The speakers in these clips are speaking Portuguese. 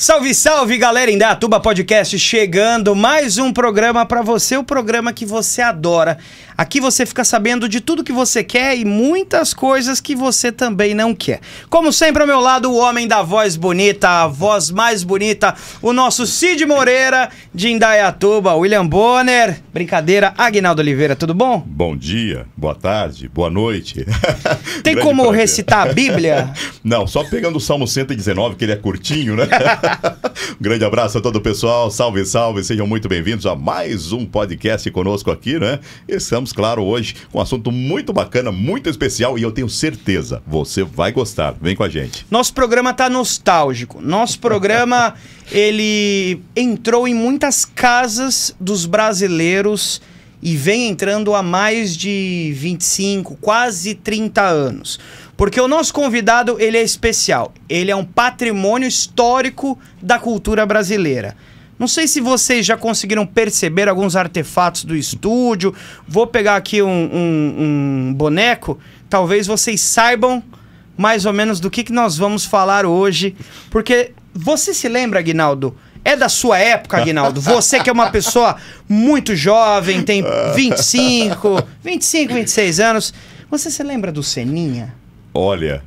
Salve, salve, galera Tuba Podcast chegando mais um programa para você, o programa que você adora. Aqui você fica sabendo de tudo que você quer e muitas coisas que você também não quer. Como sempre, ao meu lado, o homem da voz bonita, a voz mais bonita, o nosso Cid Moreira de Indaiatuba, William Bonner. Brincadeira, Agnaldo Oliveira, tudo bom? Bom dia, boa tarde, boa noite. Tem como prazer. recitar a Bíblia? Não, só pegando o Salmo 119, que ele é curtinho, né? um grande abraço a todo o pessoal, salve, salve, sejam muito bem-vindos a mais um podcast conosco aqui, né? Estamos Estamos, claro, hoje com um assunto muito bacana, muito especial e eu tenho certeza você vai gostar. Vem com a gente. Nosso programa tá nostálgico. Nosso programa ele entrou em muitas casas dos brasileiros e vem entrando há mais de 25, quase 30 anos. Porque o nosso convidado, ele é especial. Ele é um patrimônio histórico da cultura brasileira. Não sei se vocês já conseguiram perceber alguns artefatos do estúdio. Vou pegar aqui um, um, um boneco. Talvez vocês saibam mais ou menos do que, que nós vamos falar hoje. Porque você se lembra, Aguinaldo? É da sua época, Aguinaldo. Você que é uma pessoa muito jovem, tem 25, 25, 26 anos. Você se lembra do Seninha? Olha,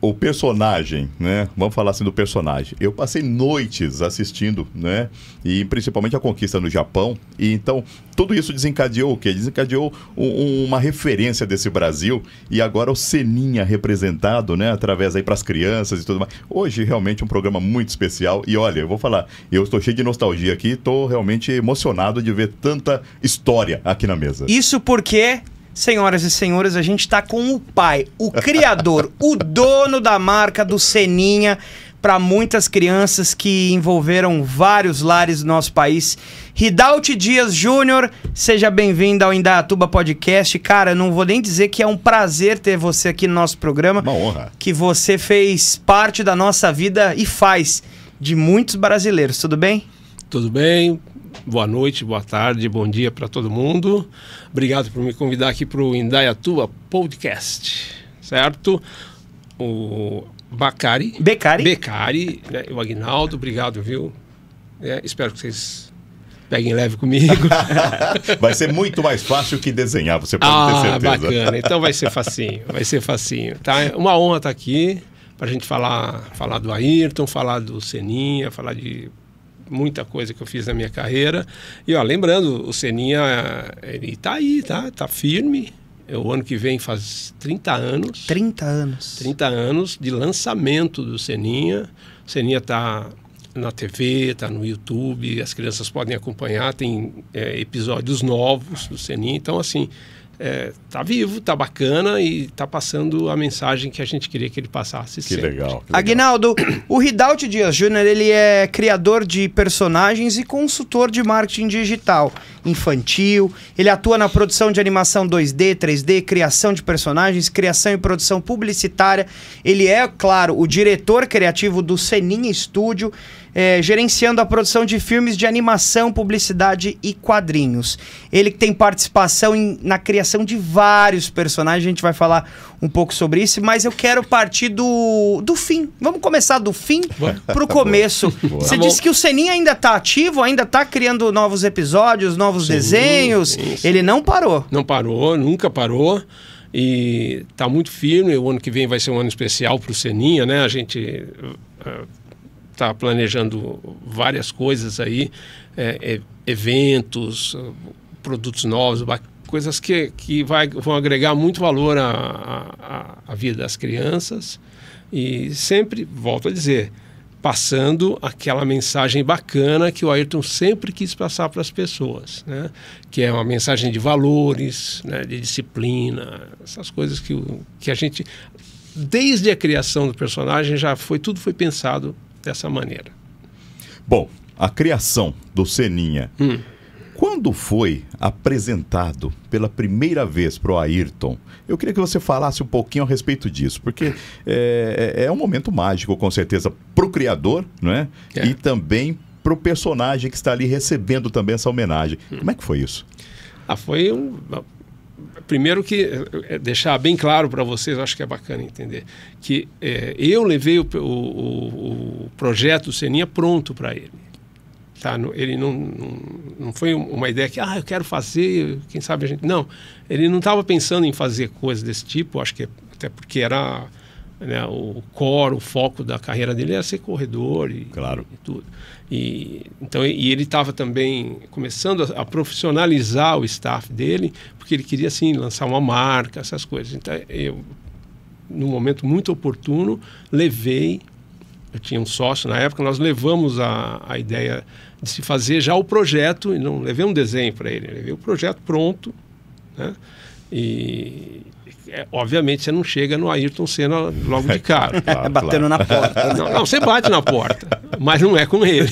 o personagem, né? Vamos falar assim do personagem. Eu passei noites assistindo, né? E principalmente a conquista no Japão. E então tudo isso desencadeou o quê? Desencadeou um, uma referência desse Brasil e agora o Seninha representado, né? Através aí para as crianças e tudo mais. Hoje realmente um programa muito especial. E olha, eu vou falar, eu estou cheio de nostalgia aqui. Estou realmente emocionado de ver tanta história aqui na mesa. Isso porque Senhoras e senhores, a gente está com o pai, o criador, o dono da marca do Seninha para muitas crianças que envolveram vários lares do nosso país. Ridalte Dias Júnior, seja bem-vindo ao Indaiatuba Podcast. Cara, não vou nem dizer que é um prazer ter você aqui no nosso programa. Uma honra. Que você fez parte da nossa vida e faz de muitos brasileiros. Tudo bem? Tudo bem boa noite, boa tarde, bom dia para todo mundo. Obrigado por me convidar aqui para o Indaiatuba Podcast, certo? O Bacari. Becari. Becari, né? o Agnaldo, obrigado, viu? É, espero que vocês peguem leve comigo. vai ser muito mais fácil que desenhar, você pode ah, ter certeza. bacana. Então vai ser facinho, vai ser facinho. Tá? É uma honra estar tá aqui para a gente falar, falar do Ayrton, falar do Seninha, falar de muita coisa que eu fiz na minha carreira. E ó, lembrando, o Seninha, ele tá aí, tá? Tá firme. É, o ano que vem faz 30 anos. 30 anos. 30 anos de lançamento do Seninha. O Seninha tá na TV, tá no YouTube, as crianças podem acompanhar, tem é, episódios novos do Seninha. Então, assim, é, tá vivo, tá bacana e tá passando a mensagem que a gente queria que ele passasse. Que sempre. legal. Aguinaldo, o Ridalt Dias Júnior, ele é criador de personagens e consultor de marketing digital infantil. Ele atua na produção de animação 2D, 3D, criação de personagens, criação e produção publicitária. Ele é, claro, o diretor criativo do Seninha Studio é, gerenciando a produção de filmes de animação, publicidade e quadrinhos. Ele tem participação em, na criação de vários personagens, a gente vai falar um pouco sobre isso, mas eu quero partir do, do fim. Vamos começar do fim para o começo. Boa. Você Boa. Tá disse que o Seninha ainda está ativo, ainda está criando novos episódios, novos Sim, desenhos. Isso. Ele não parou. Não parou, nunca parou e está muito firme. O ano que vem vai ser um ano especial para o Seninha, né? A gente uh, está planejando várias coisas aí, é, é, eventos, produtos novos, coisas que, que vai, vão agregar muito valor à, à, vida das crianças. E sempre, volto a dizer, passando aquela mensagem bacana que o Ayrton sempre quis passar para as pessoas, né? que é uma mensagem de valores, né? de disciplina, essas coisas que, que a gente, desde a criação do personagem, já foi tudo foi pensado dessa maneira. Bom, a criação do Seninha. Hum. Quando foi apresentado pela primeira vez para o Ayrton, eu queria que você falasse um pouquinho a respeito disso, porque é, é, é um momento mágico, com certeza, para o criador né? É. e também para o personagem que está ali recebendo também essa homenagem. Hum. Como é que foi isso? Ah, foi um, primeiro que eh, eh, deixar bem claro para vocês, acho que é bacana entender, que é, eu levei o, o, o projeto Seninha pronto para ele. Tá? Ele não, não, não foi uma ideia que, ah, eu quero fazer, quem sabe a gente... Não, ele não estava pensando em fazer coisas desse tipo, acho que é, até porque era... Né, o core, o foco da carreira dele era ser corredor e, claro. e tudo. E, então, e ele estava também começando a, a, profissionalizar o staff dele, porque ele queria assim lançar uma marca, essas coisas. Então, eu, num momento muito oportuno, levei. Eu tinha um sócio na época, nós levamos a, a ideia de se fazer já o projeto, e não levei um desenho para ele, levei o projeto pronto, né? E, é, obviamente você não chega no Ayrton Senna logo de cara. Claro, Batendo na porta. Né? Não, não, você bate na porta, mas não é com ele.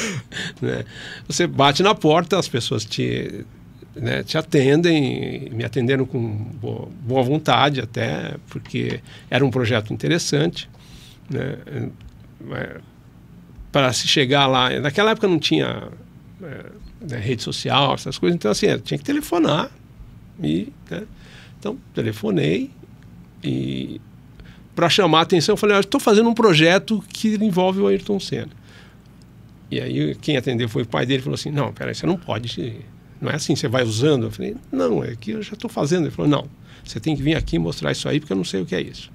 né? Você bate na porta, as pessoas te, né, te atendem, me atenderam com boa, boa, vontade até, porque era um projeto interessante. Né? É, Para se chegar lá, naquela época não tinha é, né, rede social, essas coisas, então assim, é, tinha que telefonar e... Né? Então, telefonei e para chamar a atenção, eu falei, "Olha, estou fazendo um projeto que envolve o Ayrton Senna. E aí quem atendeu foi o pai dele, falou assim, não, peraí, você não pode, não é assim, você vai usando. Eu falei, não, é que eu já estou fazendo. Ele falou, não, você tem que vir aqui mostrar isso aí, porque eu não sei o que é isso.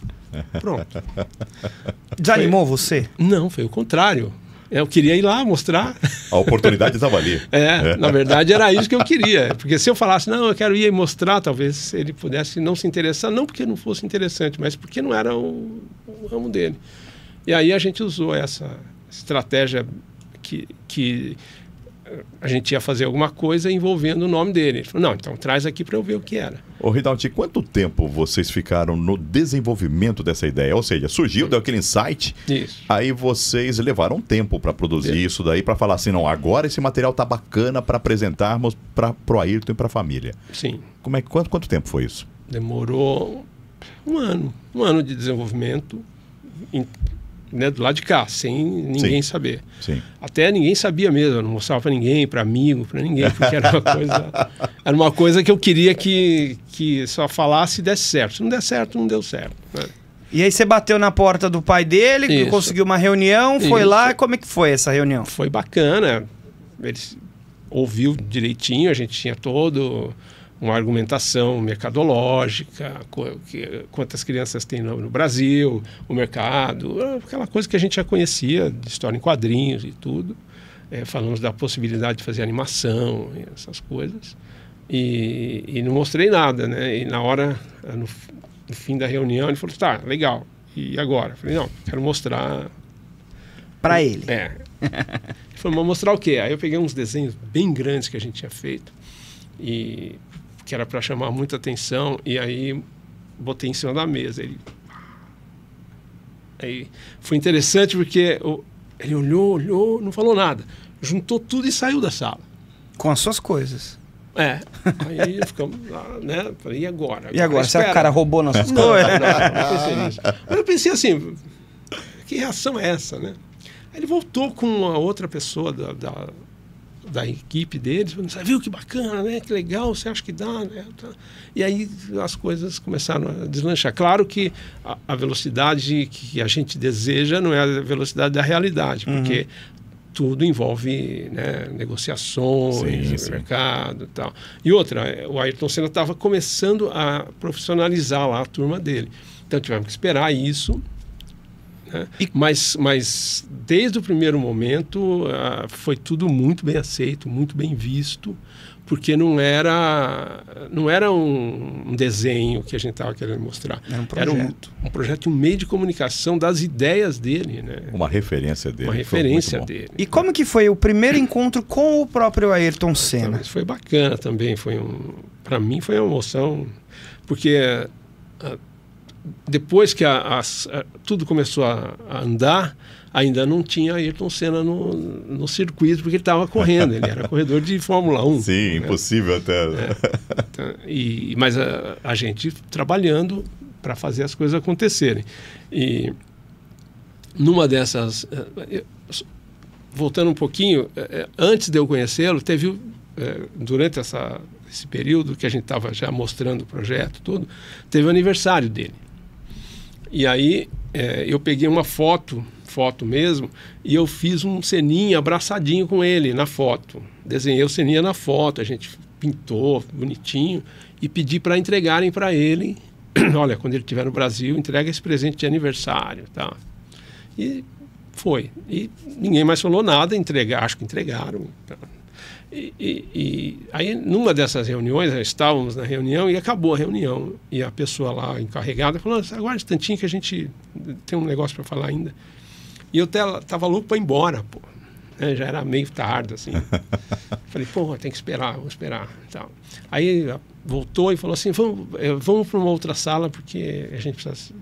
Pronto. Desanimou foi... você? Não, foi o contrário. É, eu queria ir lá mostrar. A oportunidade estava ali. É, é, na verdade era isso que eu queria. Porque se eu falasse, não, eu quero ir e mostrar, talvez ele pudesse não se interessar, não porque não fosse interessante, mas porque não era o, o ramo dele. E aí a gente usou essa estratégia que, que a gente ia fazer alguma coisa envolvendo o nome dele. Ele falou, não, então traz aqui para eu ver o que era. Ô Ridalti, quanto tempo vocês ficaram no desenvolvimento dessa ideia? Ou seja, surgiu, deu aquele insight, isso. aí vocês levaram tempo para produzir isso, isso daí, para falar assim, não, agora esse material tá bacana para apresentarmos para o Ayrton e para a família. Sim. Como é, quanto, quanto tempo foi isso? Demorou um ano, um ano de desenvolvimento, né, do lado de cá, sem ninguém Sim. saber. Sim. Até ninguém sabia mesmo, eu não mostrava para ninguém, para amigo, para ninguém, porque era uma coisa, era uma coisa que eu queria que, que só falasse e desse certo. Se não der certo, não deu certo. Né? E aí você bateu na porta do pai dele, Isso. conseguiu uma reunião, foi Isso. lá, como é que foi essa reunião? Foi bacana, ele ouviu direitinho, a gente tinha todo uma argumentação mercadológica, quantas crianças tem no Brasil, o mercado, aquela coisa que a gente já conhecia de história em quadrinhos e tudo. É, falamos da possibilidade de fazer animação, essas coisas. E, e não mostrei nada, né? E na hora, no, no, fim da reunião, ele falou: tá, legal, e agora? Eu falei: não, quero mostrar. Para ele. É. ele falou: mas mostrar o quê? Aí eu peguei uns desenhos bem grandes que a gente tinha feito. E que era para chamar muita atenção, e aí botei em cima da mesa. Ele... Aí foi interessante porque ele olhou, olhou, não falou nada. Juntou tudo e saiu da sala. Com as suas coisas. É. Aí ficamos lá, né? Falei, e agora? e agora? Espera. Será que o cara roubou nossas não, coisas? Não, não, não pensei nisso. Mas eu pensei assim, que reação é essa, né? Aí ele voltou com a outra pessoa da, da da equipe deles, você viu que bacana, né? Que legal, você acha que dá, né? Tá. E aí as coisas começaram a deslanchar. Claro que a, a velocidade que a gente deseja não é a velocidade da realidade, uhum. porque tudo envolve né, negociações, sim, sim. mercado e tal. E outra, é, o Ayrton Senna estava começando a profissionalizar lá a turma dele. Então tivemos que esperar isso né? E... Mas, mas desde o primeiro momento uh, foi tudo muito bem aceito, muito bem visto, porque não era, não era um, um desenho que a gente estava querendo mostrar. Era um projeto. Era um, um, projeto, um meio de comunicação das ideias dele. Né? Uma referência dele. Uma referência dele. E como que foi o primeiro encontro com o próprio Ayrton então, Senna? Foi bacana também. Foi um, Para mim foi uma emoção, porque... Uh, depois que a, a, a, tudo começou a, andar, ainda não tinha Ayrton Senna no, no circuito, porque ele estava correndo, ele era corredor de Fórmula 1. Sim, né? impossível até. É. Então, e, mas a, gente trabalhando para fazer as coisas acontecerem. E numa dessas. Eh, eh, voltando um pouquinho, eh, antes de eu conhecê-lo, teve. Durante essa, esse período que a gente estava já mostrando o projeto, todo teve o aniversário dele. E aí é, eu peguei uma foto, foto mesmo, e eu fiz um ceninho abraçadinho com ele na foto. Desenhei o ceninho na foto, a gente pintou bonitinho e pedi para entregarem para ele. Olha, quando ele estiver no Brasil, entrega esse presente de aniversário, tá? E foi. E ninguém mais falou nada, entregar, acho que entregaram. Tá? E, e, aí, numa dessas reuniões, estávamos na reunião e acabou a reunião. E a pessoa lá encarregada falou: aguarde um tantinho que a gente tem um negócio para falar ainda. E eu estava louco para ir embora, pô. Né, já era meio tarde, assim. Falei, pô, tem que esperar, vou esperar. Então, aí voltou e falou assim: vamos, eh, vamos para uma outra sala, porque a gente precisa.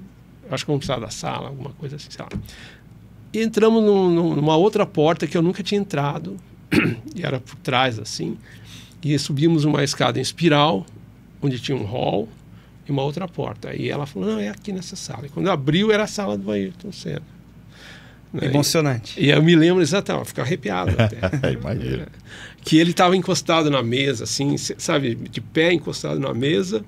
Acho que vamos precisar da sala, alguma coisa assim, sei lá. E entramos num, numa outra porta que eu nunca tinha entrado e era por trás assim. E subimos uma escada em espiral, onde tinha um hall e uma outra porta. E ela falou: não, é aqui nessa sala. E quando abriu, era a sala do Ayrton Senna. Então, né? Emocionante. E, e, eu me lembro exatamente, ficar arrepiado até. Imagina. Que ele estava encostado na mesa, assim, sabe, de pé encostado na mesa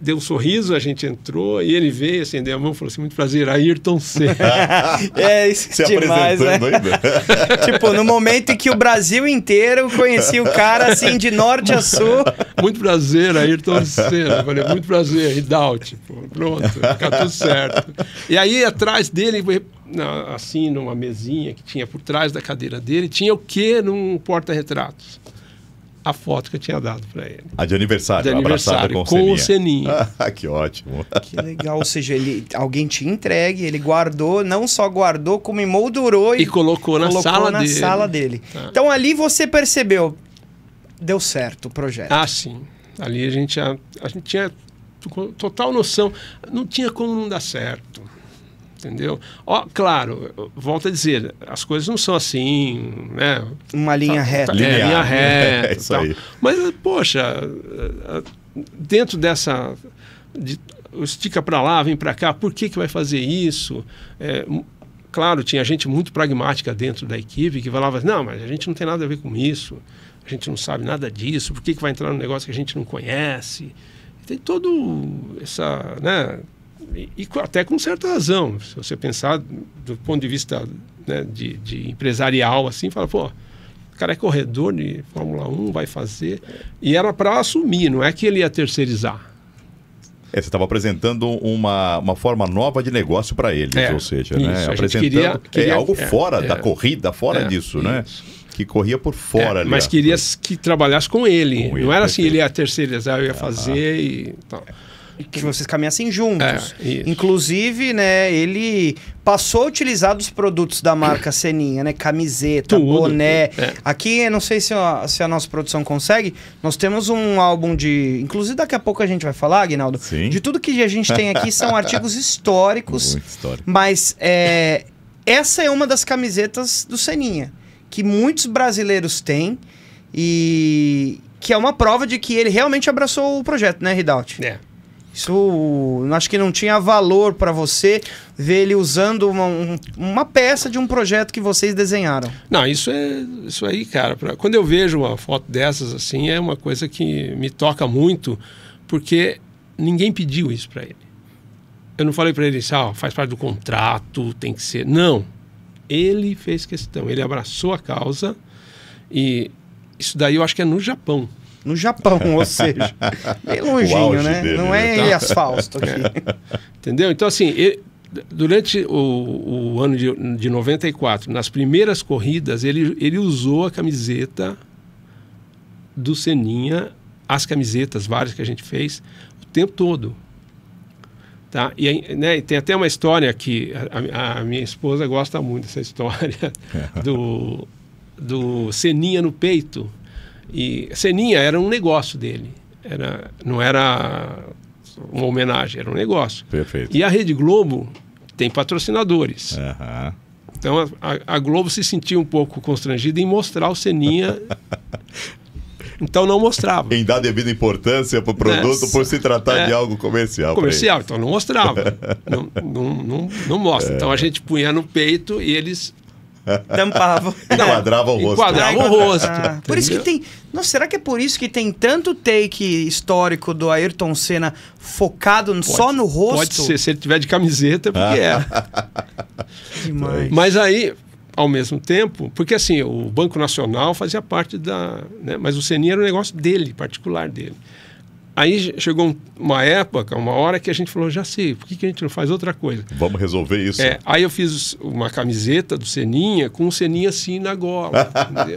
deu um sorriso, a gente entrou e ele veio, acendeu a mão e falou assim: muito prazer, Ayrton C. é isso Se demais, né? tipo, no momento em que o Brasil inteiro conhecia o cara assim de norte a sul. Muito prazer, Ayrton C. Eu falei, muito prazer, Hidal, tipo, pronto, fica tudo certo. E aí atrás dele, assim, numa mesinha que tinha por trás da cadeira dele, tinha o quê num porta-retratos? a foto que eu tinha dado para ele. A de aniversário, de aniversário abraçada com, com o Seninha. Ah, que ótimo. Que legal, ou seja, ele, alguém te entregue, ele guardou, não só guardou, como emoldurou e, e colocou na, colocou sala, na dele. sala dele. Ah. Então ali você percebeu, deu certo o projeto. Ah, sim. Ali a gente, a, a gente tinha total noção, não tinha como não dar certo entendeu? Ó, claro, volto a dizer, as coisas não são assim, né? Uma linha tá, reta. Tá, é, linha reta. É, isso tal. aí. Mas, poxa, dentro dessa... De, estica para lá, vem para cá, por que, que vai fazer isso? É, claro, tinha gente muito pragmática dentro da equipe que falava, não, mas a gente não tem nada a ver com isso, a gente não sabe nada disso, por que, que vai entrar num negócio que a gente não conhece? tem todo essa... Né, e, e, até com certa razão. Se você pensar do ponto de vista né, de, de, empresarial, assim, fala, pô, o cara é corredor de Fórmula 1, vai fazer. E era para assumir, não é que ele ia terceirizar. É, você estava apresentando uma, uma forma nova de negócio para ele é, ou seja, né, isso, né? apresentando queria, é, queria, é, algo fora é. da corrida, fora é, disso, né, isso. né? que corria por fora. É, mas ali, queria que trabalhasse com ele. com ele. não era assim, ele ia terceirizar, eu ia ah. fazer e tal que vocês caminhassem juntos. É, Inclusive, né, ele passou a utilizar os produtos da marca Seninha, né? Camiseta, Tudo. boné. É. Aqui, não sei se a, se a, nossa produção consegue, nós temos um álbum de... Inclusive, daqui a pouco a gente vai falar, Aguinaldo, Sim. de tudo que a gente tem aqui são artigos históricos. Muito histórico. Mas é, essa é uma das camisetas do Seninha, que muitos brasileiros têm e que é uma prova de que ele realmente abraçou o projeto, né, Ridaut? É. Isso acho que não tinha valor para você ver ele usando uma, um, uma peça de um projeto que vocês desenharam. Não, isso é isso aí, cara. Pra, quando eu vejo uma foto dessas assim, é uma coisa que me toca muito, porque ninguém pediu isso para ele. Eu não falei para ele assim, ah, faz parte do contrato, tem que ser. Não. Ele fez questão, ele abraçou a causa e isso daí eu acho que é no Japão no Japão, ou seja, bem longinho, né? Dele, Não né? é tá? Elias Fausto aqui. É. Entendeu? Então, assim, ele, durante o, o, ano de, de 94, nas primeiras corridas, ele, ele usou a camiseta do Seninha, as camisetas várias que a gente fez, o tempo todo. Tá? E né, tem até uma história que a, a minha esposa gosta muito dessa história do, do Seninha no peito. E Seninha era um negócio dele. Era, não era uma homenagem, era um negócio. Perfeito. E a Rede Globo tem patrocinadores. Uhum. Então a, a, Globo se sentia um pouco constrangida em mostrar o Seninha. então não mostrava. Em dar devida importância para o produto Nessa, por se tratar é, de algo comercial. Comercial, então não mostrava. não, não, não, não mostra. É. Então a é. gente punha no peito e eles Tampava. Não, enquadrava o rosto. Enquadrava o rosto. Ah, por isso que tem. Nossa, será que é por isso que tem tanto take histórico do Ayrton Senna focado pode, só no rosto? Pode ser, se ele tiver de camiseta, é porque ah. é. Demais. Mas aí, ao mesmo tempo, porque assim, o Banco Nacional fazia parte da. Né, mas o Seninha era um negócio dele, particular dele. Aí chegou uma época, uma hora que a gente falou, já sei, por que, que a gente não faz outra coisa? Vamos resolver isso. É, aí eu fiz uma camiseta do Seninha com o Seninha assim na gola.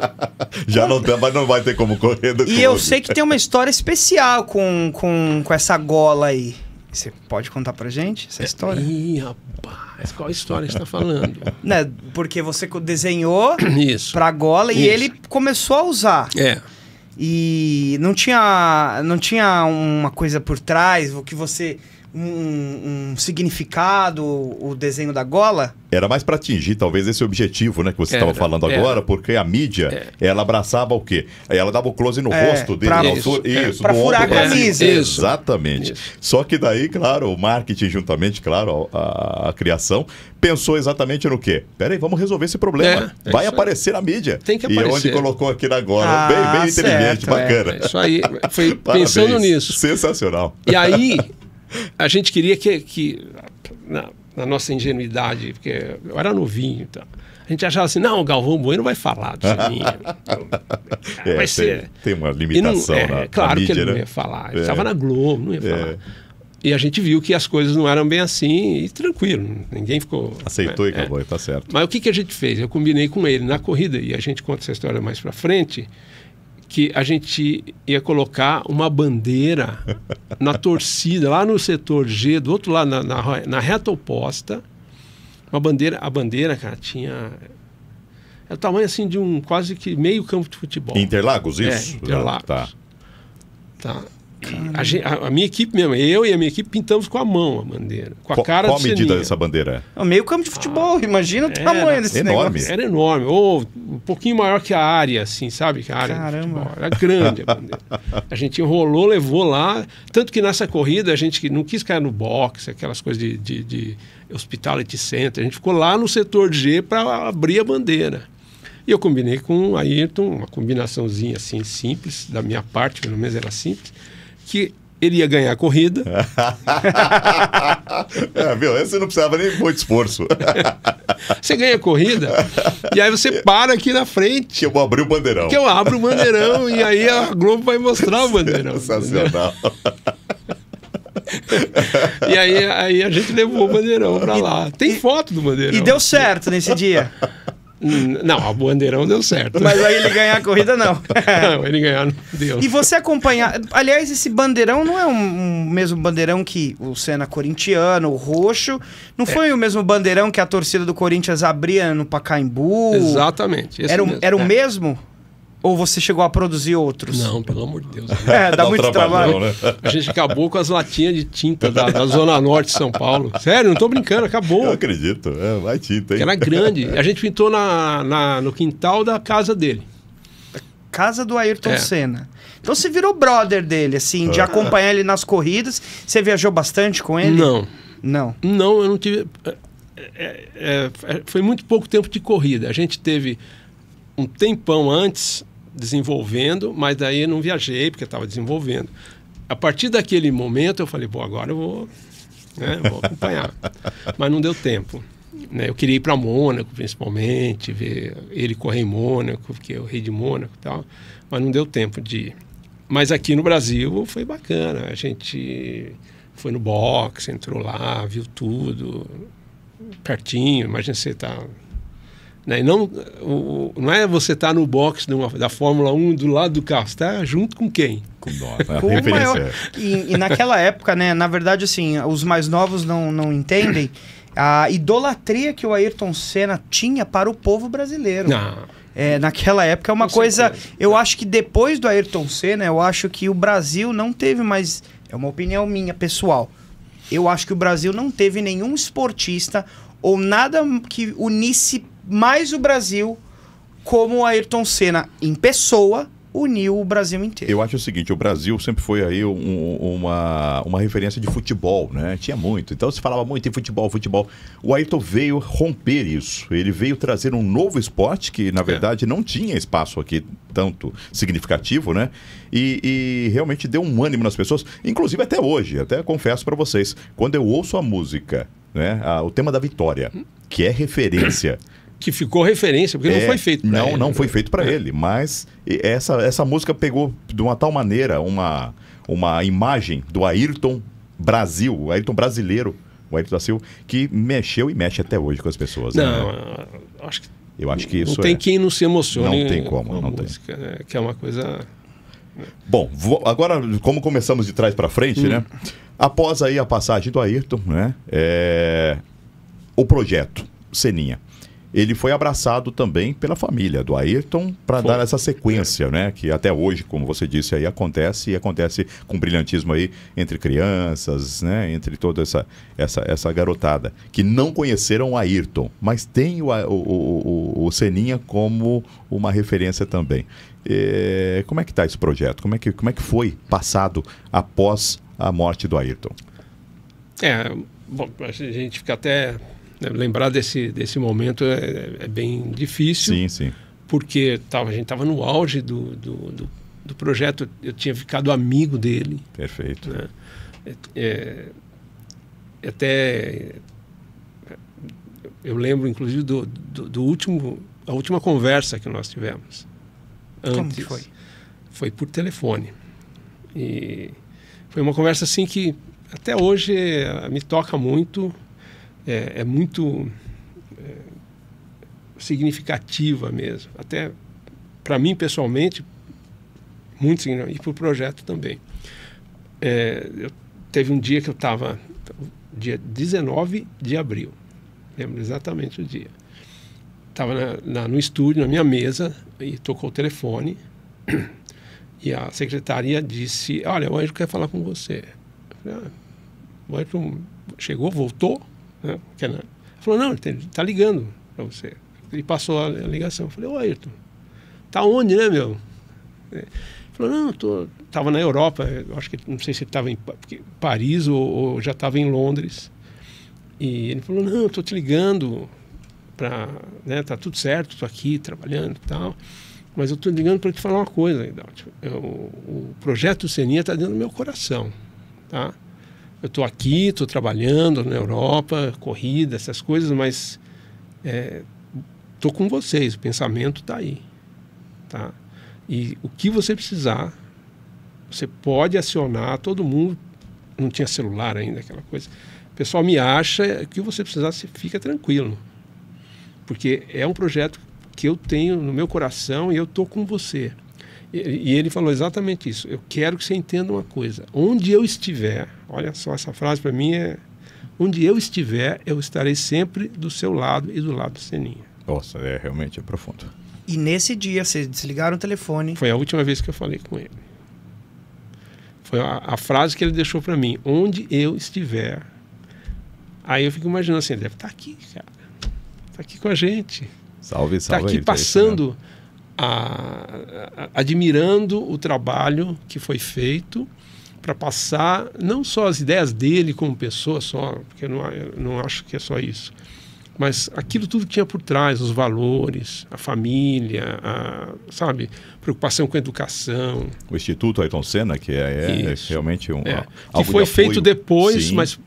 já não, tem, mas não vai ter como correr. E eu sei que tem uma história especial com, com, com essa gola aí. Você pode contar pra gente essa história? Ih, rapaz, qual história está tá falando? né, porque você desenhou Isso. pra gola Isso. e ele começou a usar. É e não tinha não tinha uma coisa por trás o que você um, um, significado o desenho da gola? Era mais para atingir talvez esse objetivo, né, que você estava falando era. agora, porque a mídia, é. ela abraçava o quê? Ela dava o close no é, rosto dele, pra, na altura, isso, é. isso para furar ombro, a camisa. Isso. Exatamente. Isso. Só que daí, claro, o marketing juntamente, claro, a, a, a criação pensou exatamente no quê? Peraí, vamos resolver esse problema. É, é Vai aparecer a mídia. Tem que aparecer. E onde colocou aqui na gola, ah, bem, bem certo, inteligente, é. bacana. isso aí, foi pensando nisso. Sensacional. E aí, a gente queria que, que na, na, nossa ingenuidade, porque eu era novinho, então, a gente achava assim, não, o Galvão Bueno vai falar do Sininho. é, vai ser. Tem, tem uma limitação não, é, na, Claro na mídia, que ele né? não ia falar. Ele estava é. na Globo, não ia é. falar. E a gente viu que as coisas não eram bem assim e tranquilo, ninguém ficou. Aceitou né? e acabou, é. tá certo. Mas o que, que a gente fez? Eu combinei com ele na corrida, e a gente conta essa história mais para frente que a gente ia colocar uma bandeira na torcida, lá no setor G, do outro lado, na, na, na reta oposta. Uma bandeira, a bandeira, cara, tinha. era é o tamanho assim de um quase que meio campo de futebol. Interlagos, isso? É, Interlagos. Ah, tá. tá. A, a, minha equipe mesmo, eu e a minha equipe pintamos com a mão a bandeira. Com a Co cara Qual a medida dessa bandeira? É meio campo de futebol, ah, imagina o era, tamanho desse enorme. Negócio. Era enorme, ou um pouquinho maior que a área, assim, sabe? a área Caramba. era grande a bandeira. a gente enrolou, levou lá. Tanto que nessa corrida a gente não quis cair no box, aquelas coisas de, de, de hospitality center. A gente ficou lá no setor G para abrir a bandeira. E eu combinei com o Ayrton, uma combinaçãozinha assim simples, da minha parte, pelo menos era simples que ele ia ganhar a corrida. é, viu? Você não precisava nem muito esforço. você ganha a corrida e aí você para aqui na frente. Que eu vou abrir o bandeirão. Que eu abro o bandeirão e aí a Globo vai mostrar o bandeirão. Sensacional. e aí, aí a gente levou o bandeirão pra lá. Tem foto do bandeirão. E deu certo nesse dia. Não, a Bandeirão deu certo. Mas aí ele ganhar a corrida, não. não, ele ganhar não deu. E você acompanhar. Aliás, esse Bandeirão não é um, um mesmo Bandeirão que o Senna corintiano, o roxo. Não é. foi o mesmo Bandeirão que a torcida do Corinthians abria no Pacaembu? Exatamente. Era, mesmo. era é. o mesmo? Ou você chegou a produzir outros? Não, pelo amor de Deus. É, dá, dá muito trabalho. Né? A gente acabou com as latinhas de tinta da, da Zona Norte de São Paulo. Sério, não estou brincando, acabou. Eu acredito, é, vai tinta, hein? era grande. A gente pintou na, na, no quintal da casa dele. casa do Ayrton é. Senna. Então você virou brother dele, assim, de ah. acompanhar ele nas corridas. Você viajou bastante com ele? Não. Não. Não, eu não tive. É, é, é, é foi muito pouco tempo de corrida. A gente teve um tempão antes desenvolvendo, mas daí eu não viajei porque estava desenvolvendo. A partir daquele momento eu falei, bom, agora eu vou, né, vou acompanhar. mas não deu tempo. Né? Eu queria ir para Mônaco, principalmente, ver ele correr em Mônaco, porque é o rei de Mônaco e tal, mas não deu tempo de ir. Mas aqui no Brasil foi bacana. A gente foi no box, entrou lá, viu tudo pertinho. Imagina você estar tá né? Não, o, não é você estar tá no box da Fórmula 1 do lado do carro, você está junto com quem? Com o, com é maior. E, e, naquela época, né, na verdade, assim, os mais novos não, não entendem a idolatria que o Ayrton Senna tinha para o povo brasileiro. Não. Ah. É, naquela época é uma com coisa. Certeza. Eu acho que depois do Ayrton Senna, eu acho que o Brasil não teve mais. É uma opinião minha, pessoal. Eu acho que o Brasil não teve nenhum esportista ou nada que unisse mais o Brasil como o Ayrton Senna em pessoa uniu o Brasil inteiro. Eu acho o seguinte, o Brasil sempre foi aí um, uma, uma referência de futebol, né? Tinha muito. Então se falava muito em futebol, futebol. O Ayrton veio romper isso. Ele veio trazer um novo esporte que, na é. verdade, é. não tinha espaço aqui tanto significativo, né? E, e, realmente deu um ânimo nas pessoas, inclusive até hoje. Até confesso para vocês, quando eu ouço a música, né? A, o tema da vitória, que é referência. que ficou referência, porque é, não foi feito Não, ele. não foi feito para é. ele, mas essa, essa música pegou de uma tal maneira uma, uma imagem do Ayrton Brasil, o Ayrton brasileiro, o Ayrton da Silva, que mexeu e mexe até hoje com as pessoas. Né? Não, né? acho que eu acho que isso Não tem é... quem não se emocione. Não tem como, não música, tem. Né? Que é uma coisa. Né? Bom, vou... agora, como começamos de trás para frente, né? hum. né? Após aí a passagem do Ayrton, né? É... O projeto Seninha ele foi abraçado também pela família do Ayrton para dar essa sequência, né? Que até hoje, como você disse aí, acontece e acontece com brilhantismo aí entre crianças, né? Entre toda essa, essa, essa garotada que não conheceram o Ayrton, mas tem o, o, o, o Seninha como uma referência também. E, como é que está esse projeto? Como é, que, como é que foi passado após a morte do Ayrton? É, bom, a gente fica até é, lembrar desse, desse momento é, é bem difícil. Sim, sim. Porque tava, a gente estava no auge do, do, do, do, projeto, eu tinha ficado amigo dele. Perfeito. Né? É, é, até. Eu lembro, inclusive, do, do, do, último, a última conversa que nós tivemos. Antes. Como foi? Foi por telefone. E foi uma conversa assim que até hoje eh, me toca muito é, é muito é, significativa mesmo. Até para mim pessoalmente, muito significativa. E para o projeto também. É, eu, teve um dia que eu estava, dia 19 de abril, lembro exatamente o dia. Estava no estúdio, na minha mesa, e tocou o telefone. E a secretária disse: Olha, o anjo quer falar com você. Eu falei, ah, o anjo chegou, voltou. Né? Ele falou, não, ele está ligando para você. Ele passou a ligação. Eu falei, ô Ayrton, está onde, né, meu? É. Ele falou, não, tô, tava na Europa, acho que não sei se estava em Paris ou, ou já estava em Londres. E ele falou, não, estou te ligando para, né, tá tudo certo, estou aqui trabalhando e tal. Mas eu estou ligando para te falar uma coisa, O projeto Seninha está dentro do meu coração, tá? eu estou aqui, estou trabalhando na Europa, corrida, essas coisas, mas estou é, com vocês, o pensamento está aí. Tá? E o que você precisar, você pode acionar todo mundo. Não tinha celular ainda, aquela coisa. O pessoal me acha, o que você precisar, você fica tranquilo. Porque é um projeto que eu tenho no meu coração e eu estou com você. E, ele falou exatamente isso. Eu quero que você entenda uma coisa. Onde eu estiver, olha só, essa frase para mim é. Onde eu estiver, eu estarei sempre do seu lado e do lado do Seninha. Nossa, é realmente é profundo. E nesse dia, vocês desligaram o telefone? Foi a última vez que eu falei com ele. Foi a, a frase que ele deixou para mim: onde eu estiver. Aí eu fico imaginando assim: ele deve estar tá aqui, cara. Está aqui com a gente. Salve, tá salve. Está aqui aí, né? passando. Tá a, a, admirando o trabalho que foi feito para passar não só as ideias dele como pessoa só, porque eu não, eu não acho que é só isso, mas aquilo tudo que tinha por trás, os valores, a família, a, sabe, preocupação com a educação. O Instituto Ayrton Senna, que é, é, é realmente um... É. que foi de feito depois, Sim. mas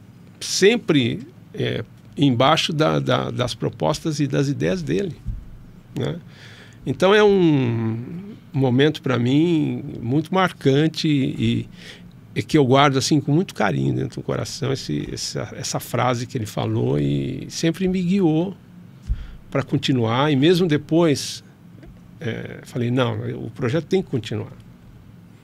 sempre é, embaixo da, da, das propostas e das ideias dele, né? Então é um momento para mim muito marcante e, e, que eu guardo assim com muito carinho dentro do coração esse, essa, essa frase que ele falou e sempre me guiou para continuar e mesmo depois é, falei não o projeto tem que continuar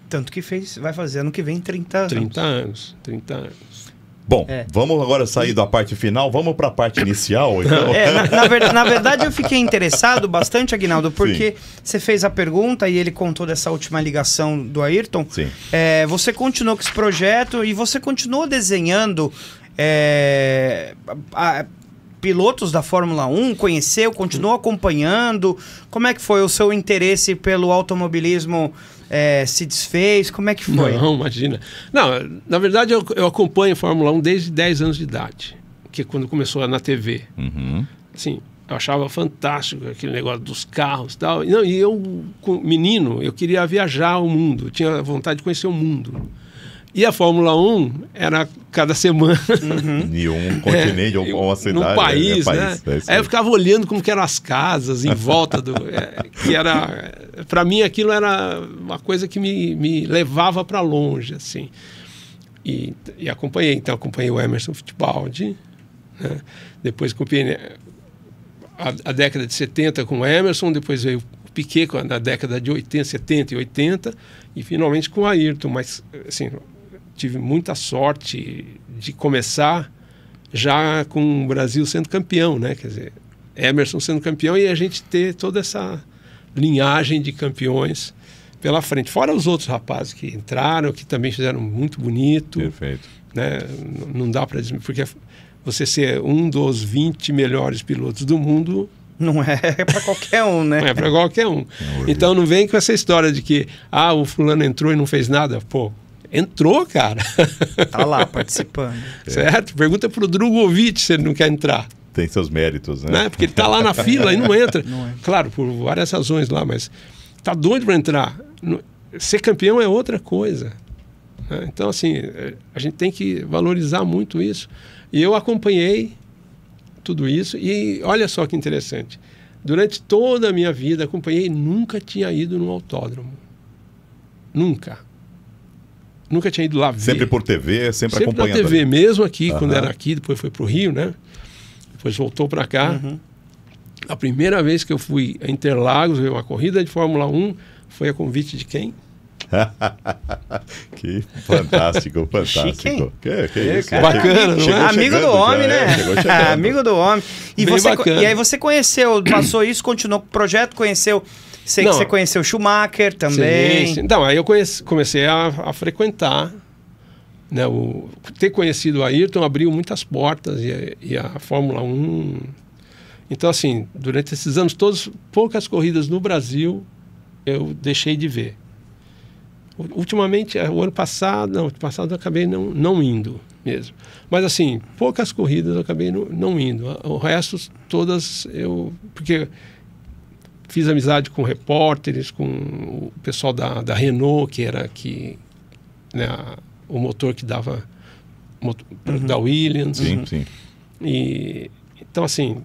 tanto que fez vai fazer ano que vem 30 anos 30 anos 30 anos Bom, é. vamos agora sair da parte final, vamos para a parte inicial. Então. É, na, na, verdade, na, verdade, eu fiquei interessado bastante, Aguinaldo, porque Sim. você fez a pergunta e ele contou dessa última ligação do Ayrton. Sim. É, você continuou com esse projeto e você continuou desenhando é, a, a, pilotos da Fórmula 1, conheceu, continuou acompanhando. Como é que foi o seu interesse pelo automobilismo é, se desfez? Como é que foi? Não, imagina. Não, na verdade eu, eu acompanho a Fórmula 1 desde 10 anos de idade, que é quando começou na TV. Uhum. Assim, eu achava fantástico aquele negócio dos carros e tal. Não, e eu, menino, eu queria viajar o mundo, eu tinha vontade de conhecer o mundo. E a Fórmula 1 era cada semana. Uhum. um continente, é, ou uma cidade. Num né? país, país né? É aí eu ficava olhando como que eram as casas em volta do... É, que era... É, para mim aquilo era uma coisa que me, me levava para longe, assim. E, e, acompanhei. Então acompanhei o Emerson Fittipaldi, né? depois acompanhei né, a, a, década de 70 com o Emerson, depois veio o Piquet na década de 80, 70 e 80, e finalmente com o Ayrton. Mas, assim tive muita sorte de começar já com o Brasil sendo campeão, né? Quer dizer, Emerson sendo campeão e a gente ter toda essa linhagem de campeões pela frente. Fora os outros rapazes que entraram, que também fizeram muito bonito. Perfeito. Né? Não dá para dizer, porque você ser um dos 20 melhores pilotos do mundo. Não é, para qualquer um, né? Não é para qualquer um. Não, é então não vem com essa história de que, ah, o fulano entrou e não fez nada. Pô, entrou, cara. Tá lá participando. certo? Pergunta pro Drogovic se ele não quer entrar. Tem seus méritos, né? né? Porque ele tá lá na fila e não entra. Não é. Claro, por várias razões lá, mas tá doido para entrar. Ser campeão é outra coisa. Né? Então, assim, é, a gente tem que valorizar muito isso. E eu acompanhei tudo isso e olha só que interessante. Durante toda a minha vida acompanhei, nunca tinha ido num autódromo. Nunca nunca tinha ido lá ver. Sempre por TV, sempre, sempre acompanhando. Sempre TV mesmo aqui, uhum. quando era aqui, depois foi para o Rio, né? Depois voltou para cá. Uhum. A primeira vez que eu fui a Interlagos ver uma corrida de Fórmula 1 foi a convite de quem? que fantástico, fantástico. Chique, que, que é, isso, bacana, é? chegou, é? Amigo do homem, né? É, Amigo do homem. E, você, e aí você conheceu, passou isso, continuou com o projeto, conheceu Sei não, que você conheceu Schumacher também. Sim, sim. aí eu conheci, comecei a, a frequentar. Né, o, ter conhecido o Ayrton abriu muitas portas e, e a Fórmula 1. Então, assim, durante esses anos todos, poucas corridas no Brasil eu deixei de ver. Ultimamente, eh, o ano passado, não, passado eu acabei não, não indo mesmo. Mas assim, poucas corridas eu acabei não, não indo. O resto, todas eu. Porque Fiz amizade com repórteres, com o pessoal da, da Renault, que era que, né, o motor que dava motor, uhum. da Williams. Sim, sim. E, então, assim,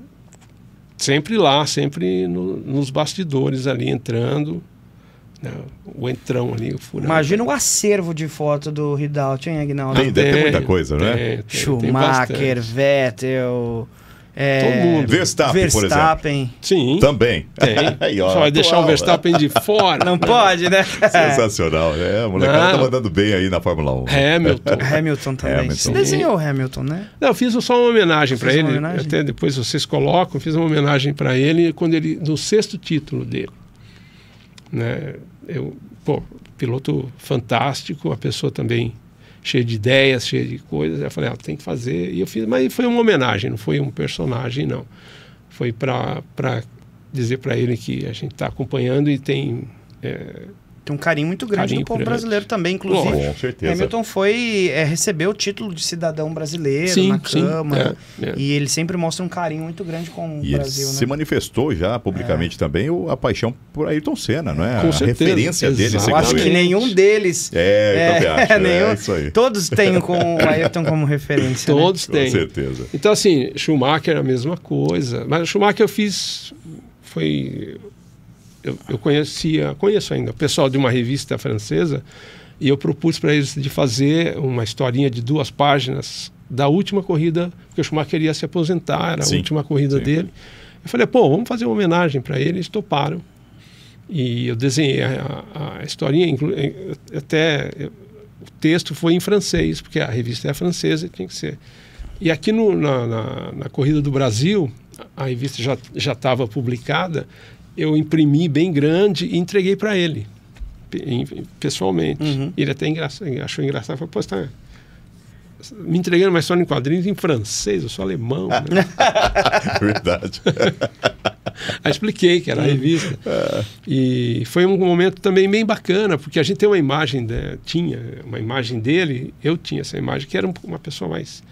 sempre lá, sempre no, nos bastidores ali, entrando. Né, o entrão ali, o furão. Imagina o acervo de foto do Ridault, hein, Aguinaldo? Tem, tem, muita coisa, né? Tem, tem, Schumacher, Vettel... É, Todo mundo. Verstappen, Verstappen. por exemplo. Sim. Também. Tem. Só vai deixar o Verstappen de fora. Não pode, né? Sensacional. É, o molecada tá ah. mandando bem aí na Fórmula 1. Hamilton. Hamilton também. Hamilton. Você desenhou o Hamilton, né? Não, fiz só uma homenagem para ele. Homenagem? Até depois vocês colocam. Fiz uma homenagem para ele quando ele no sexto título dele. Né? Eu, pô, piloto fantástico, a pessoa também cheio de ideias, cheio de coisas. Eu falei, ah, tem que fazer. E eu fiz, mas foi uma homenagem, não foi um personagem, não. Foi para dizer para ele que a gente está acompanhando e tem é, tem um carinho muito grande carinho do povo grande. brasileiro também, inclusive. Oh, com certeza. Hamilton foi é, recebeu o título de cidadão brasileiro sim, na sim, Câmara. É, é. E ele sempre mostra um carinho muito grande com e o Brasil. Ele né? se manifestou já publicamente é. também a paixão por Ayrton Senna, não é? Com a certeza. referência Exato. dele. Eu acho que nenhum deles. É, é, acho, é, nenhum, é isso aí. Todos têm com o Ayrton como referência. Né? Todos né? têm. Com certeza. Então, assim, Schumacher a mesma coisa. Mas o Schumacher eu fiz. Foi eu, eu conhecia, conheço ainda, o pessoal de uma revista francesa, e eu propus para eles de fazer uma historinha de duas páginas da última corrida, porque o Schumacher ia se aposentar, era a sim, última corrida sim. dele. Eu falei, pô, vamos fazer uma homenagem para ele, eles toparam. E eu desenhei a, a historinha, inclu, eh, até eu, eh, o texto foi em francês, porque a revista é francesa e tinha que ser. E aqui no, na, na, na Corrida do Brasil, a revista já estava publicada, eu imprimi bem grande e entreguei para ele, pessoalmente. Uhum. Ele até achou engraçado, falou, postar tá me entregando mas só em quadrinhos em francês, eu sou alemão. Né? Verdade. Aí expliquei que era a revista. É. E foi um momento também bem bacana, porque a gente tem uma imagem, de, tinha uma imagem dele, eu tinha essa imagem, que era uma pessoa mais.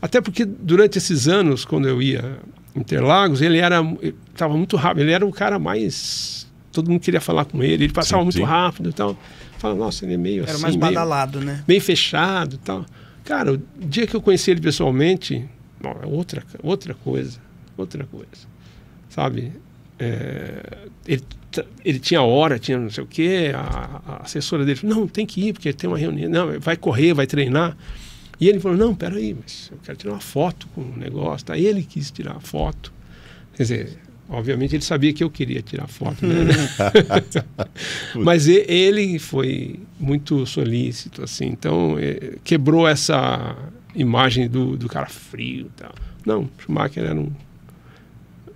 Até porque durante esses anos, quando eu ia Interlagos, ele era estava muito rápido, ele era o cara mais todo mundo queria falar com ele, ele passava sim, muito sim. rápido, então fala, nossa, ele é meio era assim, mais badalado, né? meio, né? Bem fechado, tal. Cara, o dia que eu conheci ele pessoalmente, bom, é outra outra coisa, outra coisa. Sabe? É, ele, ele tinha hora, tinha não sei o quê, a, a assessora dele falou, não, tem que ir, porque tem uma reunião, não, vai correr, vai treinar. E ele falou: Não, peraí, mas eu quero tirar uma foto com o negócio. Tá? Ele quis tirar a foto. Quer dizer, obviamente ele sabia que eu queria tirar foto, né? mas ele foi muito solícito, assim. Então, é, quebrou essa imagem do, do cara frio e tal. Não, Schumacher era um,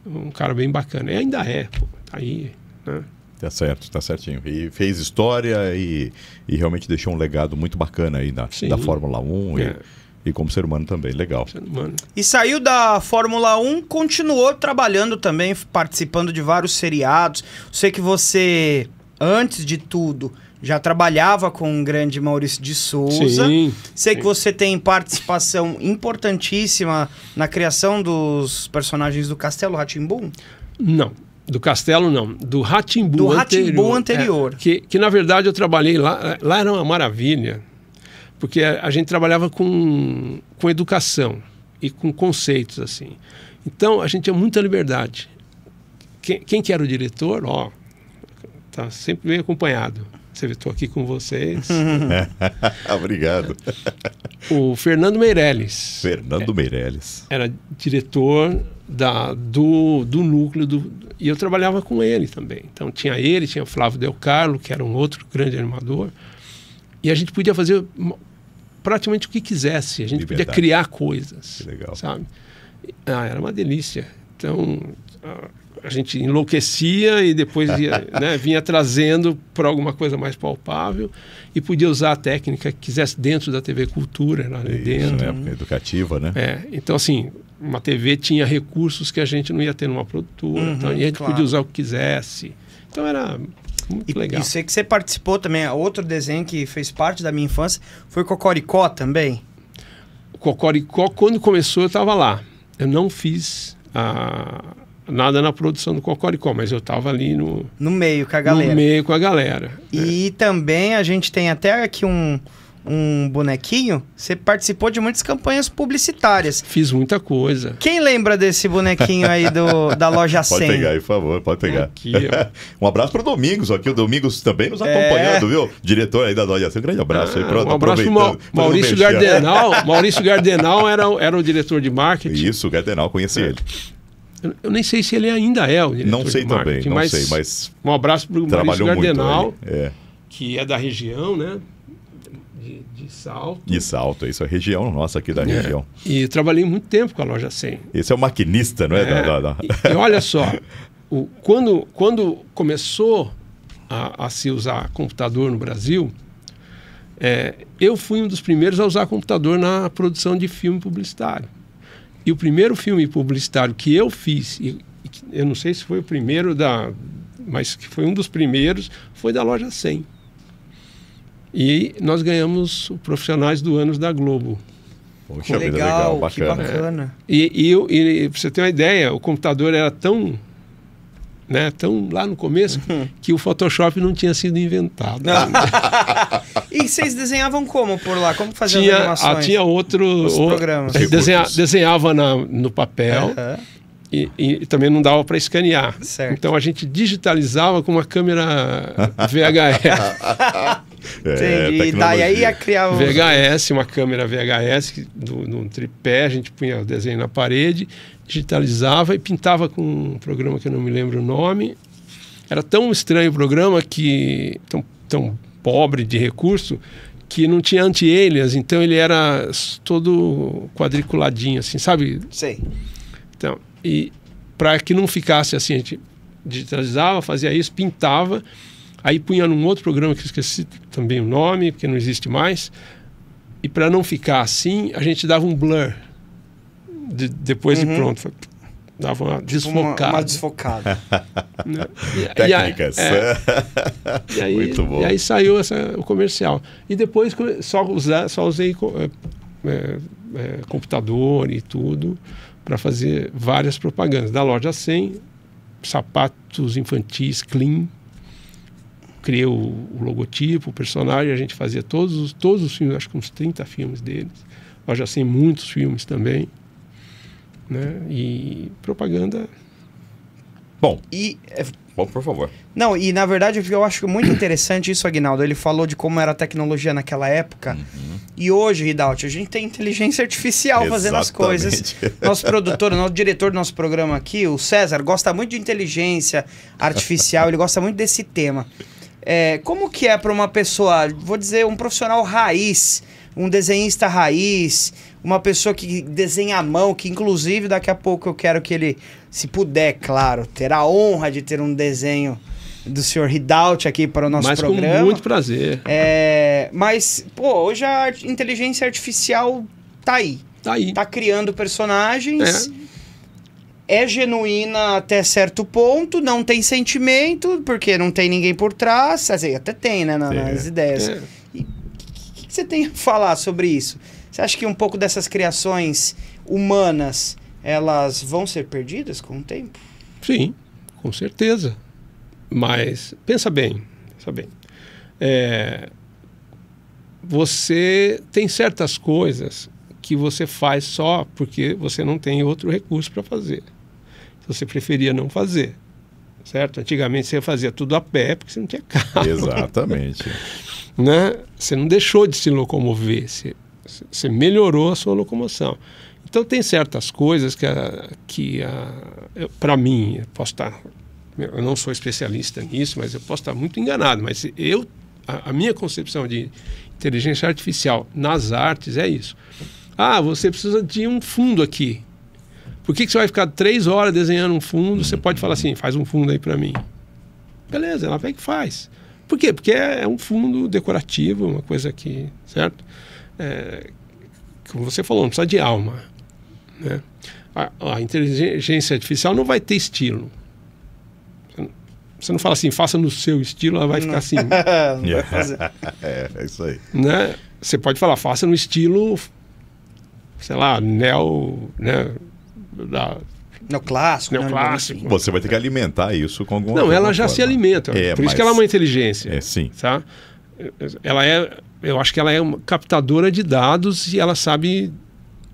um cara bem bacana. E ainda é, pô, tá aí, né? Tá certo, tá certinho. E fez história e, e realmente deixou um legado muito bacana aí da, da Fórmula 1 é. e, e como ser humano também, legal. Humano. E saiu da Fórmula 1, continuou trabalhando também, participando de vários seriados. Sei que você, antes de tudo, já trabalhava com o grande Maurício de Souza. Sim, Sei sim. que você tem participação importantíssima na criação dos personagens do Castelo Ratimbum. Não, do Castelo, não. Do Ratimbu Do anterior. anterior. É, que, que, na verdade, eu trabalhei lá. Lá era uma maravilha, porque a, a gente trabalhava com, com educação e com conceitos, assim. Então, a gente tinha muita liberdade. Quem, quem que era o diretor? Ó, tá sempre bem acompanhado. Você estou aqui com vocês. Obrigado. O Fernando Meirelles. Fernando é. Meirelles. Era diretor da, do, do núcleo. Do, e eu trabalhava com ele também. Então tinha ele, tinha o Flávio Del Carlo, que era um outro grande animador. E a gente podia fazer praticamente o que quisesse. A gente Liberdade. podia criar coisas. Que legal. Sabe? Ah, era uma delícia. Então, a gente enlouquecia e depois ia, né, vinha trazendo para alguma coisa mais palpável e podia usar a técnica que quisesse dentro da TV Cultura, lá Isso, dentro. Né? É educativa, né? É, então, assim, uma TV tinha recursos que a gente não ia ter numa produtora. Então, uhum, então, e a gente claro. podia usar o que quisesse. Então, era muito e, legal. E sei que você participou também, é, outro desenho que fez parte da minha infância foi Cocoricó também. Cocoricó, quando começou, eu estava lá. Eu não fiz a, nada na produção do Cocoricó, mas eu estava ali no... No meio com a galera. No meio com a galera. E é. também a gente tem até aqui um um bonequinho, você participou de muitas campanhas publicitárias. Fiz muita coisa. Quem lembra desse bonequinho aí do, da loja 100? Pode pegar aí, por favor, pode pegar. Aqui, um abraço para o Domingos aqui, o Domingos também nos acompanhando, é... viu? Diretor aí da loja 100, um grande abraço aí. um abraço para Ma Maurício Gardenal. Maurício Gardenal era, era o diretor de marketing. Isso, o Gardenal, conheci é. ele. Eu nem sei se ele ainda é o diretor Não sei também, não sei, mas... Um abraço para o Maurício Gardenal, é. que é da região, né? de, de Salto. De Salto, isso é região nossa aqui da é. região. E trabalhei muito tempo com a loja 100. Esse é o maquinista, não é? é. Da, da, da... E, e, olha só, o, quando, quando começou a, a se usar computador no Brasil, é, eu fui um dos primeiros a usar computador na produção de filme publicitário. E o primeiro filme publicitário que eu fiz, e, eu não sei se foi o primeiro da, mas que foi um dos primeiros, foi da loja 100. E nós ganhamos profissionais do ano da Globo. Poxa, legal, legal, bacana. Que bacana. É. E, e, e para você ter uma ideia, o computador era tão né, tão lá no começo uhum. que o Photoshop não tinha sido inventado. e vocês desenhavam como por lá? Como faziam tinha, as ah, animações? Ah, tinha outro, programas. Desenha, desenhava na, no papel. Uhum. E, e, também não dava para escanear. Certo. Então a gente digitalizava com uma câmera VHS. É, Daí aí ia criar um... VHS, uma câmera VHS do, num tripé, a gente punha o desenho na parede, digitalizava e pintava com um programa que eu não me lembro o nome. Era tão estranho o programa que. tão, tão pobre de recurso que não tinha anti-alias, então ele era todo quadriculadinho, assim, sabe? Sei. Então, e para que não ficasse assim, a gente digitalizava, fazia isso, pintava Aí punha num outro programa que eu esqueci também o nome, porque não existe mais. E para não ficar assim, a gente dava um blur. De, depois uhum. e pronto. Dava tipo uma desfocada. Uma, uma desfocada. né? e, Técnicas. E, é, e aí, Muito bom. E aí saiu essa, o comercial. E depois só, só usei é, é, é, computador e tudo para fazer várias propagandas. Da loja 100, sapatos infantis, clean, criei o, o, logotipo, o personagem, a gente fazia todos os, todos os filmes, acho que uns 30 filmes deles. Nós já muitos filmes também. Né? E propaganda. Bom, e. É bom, por favor. Não, e na verdade eu acho muito interessante isso, Agnaldo. Ele falou de como era a tecnologia naquela época. Uhum. E hoje, Ridaut, a gente tem inteligência artificial fazendo as coisas. Nosso produtor, nosso diretor do nosso programa aqui, o César, gosta muito de inteligência artificial, ele gosta muito desse tema. É, como que é para uma pessoa, vou dizer, um profissional raiz, um desenhista raiz, uma pessoa que desenha à mão, que inclusive daqui a pouco eu quero que ele, se puder, claro, ter a honra de ter um desenho do senhor Hidaut aqui para o nosso mas programa. Com muito prazer. É, mas, pô, hoje a inteligência artificial tá aí. Tá aí. Tá criando personagens. É é genuína até certo ponto, não tem sentimento, porque não tem ninguém por trás. Assim, até tem, né, na, nas é. ideias. o é. que, que, você tem a falar sobre isso? Você acha que um pouco dessas criações humanas, elas vão ser perdidas com o tempo? Sim, com certeza. Mas pensa bem, pensa bem. É, você tem certas coisas que você faz só porque você não tem outro recurso para fazer. Então, você preferia não fazer. Certo? Antigamente você fazia tudo a pé porque você não tinha carro. Exatamente. né? Você não deixou de se locomover, você, você melhorou a sua locomoção. Então tem certas coisas que, a, que para mim, eu posso estar, eu não sou especialista nisso, mas eu posso estar muito enganado, mas eu a, a minha concepção de inteligência artificial nas artes é isso. Ah, você precisa de um fundo aqui. Por que, que você vai ficar três horas desenhando um fundo? Você pode falar assim, faz um fundo aí para mim. Beleza, ela vem que faz. Por quê? Porque é, é, um fundo decorativo, uma coisa que, certo? É, como você falou, não precisa de alma. Né? A, a, inteligência artificial não vai ter estilo. Você não fala assim, faça no seu estilo, ela vai não. ficar assim. não vai fazer. é, é isso aí. Né? Você pode falar, faça no estilo, sei lá, neo, né? da Neoclássico. Né? Neoclássico. Né? Você vai ter que alimentar isso com alguma Não, ela já se alimenta. É, por mas... isso que ela é uma inteligência. É, sim. Tá? Ela é. Eu acho que ela é uma captadora de dados e ela sabe.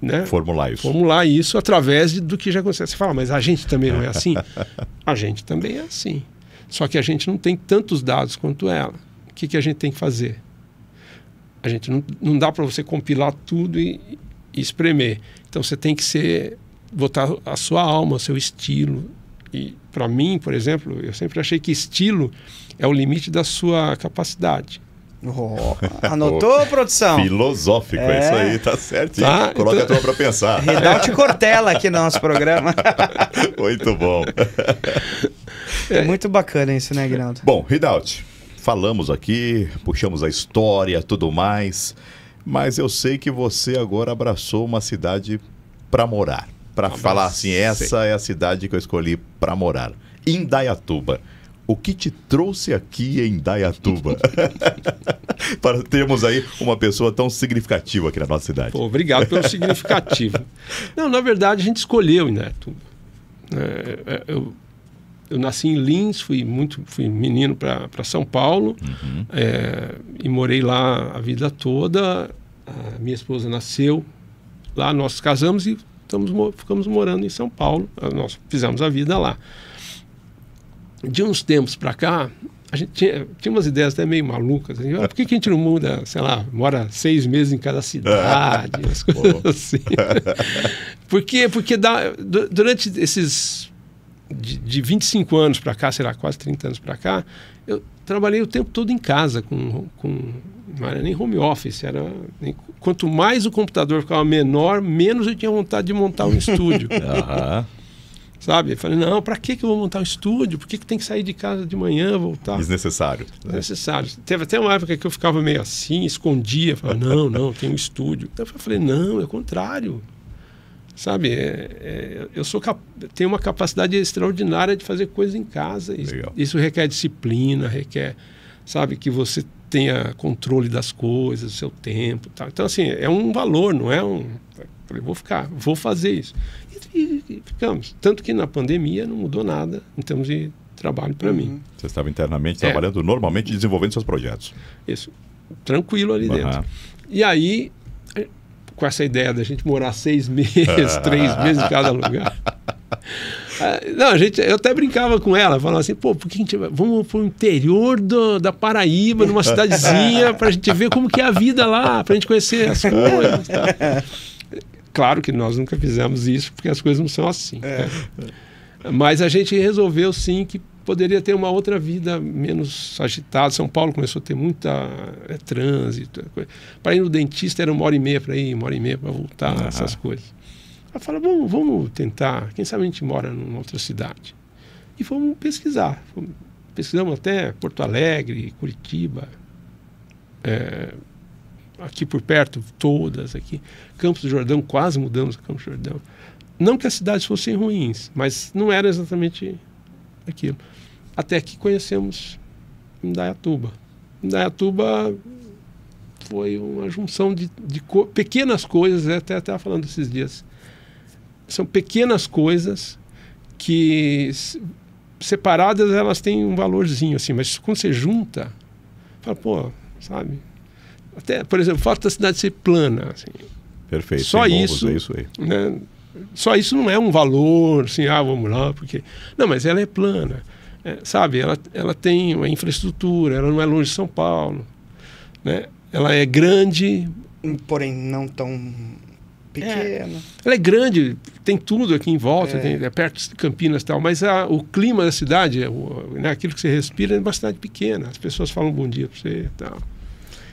Né? Formular isso. Formular isso através de, do que já acontece. Você fala, mas a gente também não é assim? a gente também é assim. Só que a gente não tem tantos dados quanto ela. O que, que a gente tem que fazer? A gente não, não dá para você compilar tudo e, e espremer. Então você tem que ser botar a sua alma, seu estilo. E para mim, por exemplo, eu sempre achei que estilo é o limite da sua capacidade. Oh, anotou, produção? Filosófico, é. isso é. aí, tá certo. Tá? Coloca então... a tua pra pensar. Redalte Cortella aqui no nosso programa. Muito bom. É muito bacana isso, né, Guinaldo? Bom, Redalte, falamos aqui, puxamos a história, tudo mais, mas eu sei que você agora abraçou uma cidade para morar para falar assim, essa é a cidade que eu escolhi para morar. Indaiatuba. O que te trouxe aqui em Dayatuba? para termos aí uma pessoa tão significativa aqui na nossa cidade. Pô, obrigado pelo significativo. Não, na verdade, a gente escolheu Indaiatuba. É, é, eu, eu nasci em Lins, fui muito fui menino para São Paulo uhum. é, e morei lá a vida toda. A minha esposa nasceu lá, nós casamos e estamos, ficamos morando em São Paulo, nós fizemos a vida lá. De uns tempos para cá, a gente tinha, tinha umas ideias até meio malucas. Assim, ah, por que, que, a gente não muda, sei lá, mora seis meses em cada cidade, as coisas assim. Porque, porque dá, durante esses de, de 25 anos para cá, sei lá, quase 30 anos para cá, eu trabalhei o tempo todo em casa com, com não era nem home office, era. Nem... Quanto mais o computador ficava menor, menos eu tinha vontade de montar um estúdio. Sabe? Eu falei, não, para que, que eu vou montar um estúdio? Por que, que tem que sair de casa de manhã, voltar? Desnecessário. Né? Desnecessário. Né? Teve até uma época que eu ficava meio assim, escondia, falava, não, não, tem um estúdio. Então, eu falei, não, é o contrário. Sabe? É, é, eu sou cap... tenho uma capacidade extraordinária de fazer coisas em casa. Legal. isso requer disciplina, requer, sabe, que você tenha controle das coisas, seu tempo, tal. Então assim é um valor, não é um. Falei, vou ficar, vou fazer isso. E, e, e, ficamos. Tanto que na pandemia não mudou nada em termos de trabalho para uhum. mim. Você estava internamente é. trabalhando normalmente, desenvolvendo seus projetos. Isso, tranquilo ali uhum. dentro. E aí com essa ideia da gente morar seis meses, três meses em cada lugar. Ah, não, a gente, eu até brincava com ela, falava assim, pô, por que a gente vamos pro interior do, da Paraíba, numa cidadezinha, pra gente ver como que é a vida lá, pra gente conhecer as coisas. Tá? Claro que nós nunca fizemos isso, porque as coisas não são assim. É. Né? Mas a gente resolveu sim que poderia ter uma outra vida menos agitada. São Paulo começou a ter muita é, trânsito. Para ir no dentista era uma hora e meia para ir, uma hora e meia para voltar, ah. essas coisas. Ela fala, vamos, vamos tentar, quem sabe a gente mora numa outra cidade. E fomos pesquisar. pesquisamos até Porto Alegre, Curitiba, é, aqui por perto, todas aqui. Campos do Jordão, quase mudamos o Campos do Jordão. Não que as cidades fossem ruins, mas não era exatamente aquilo. Até que conhecemos Indaiatuba. Indaiatuba foi uma junção de, de co pequenas coisas, né? até estava falando esses dias são pequenas coisas que separadas elas têm um valorzinho assim, mas quando você junta, fala, pô, sabe? Até, por exemplo, falta a cidade ser plana, assim. Perfeito. Só isso, é isso aí. Né? Só isso não é um valor, assim, ah, vamos lá, porque não, mas ela é plana. É, sabe, ela, ela tem uma infraestrutura, ela não é longe de São Paulo, né? Ela é grande, porém não tão pequena. É. Ela é grande, tem tudo aqui em volta, é, tem, é perto de Campinas e tal, mas a, o clima da cidade, é o, né, aquilo que você respira, é uma cidade pequena. As pessoas falam bom dia para você e tal.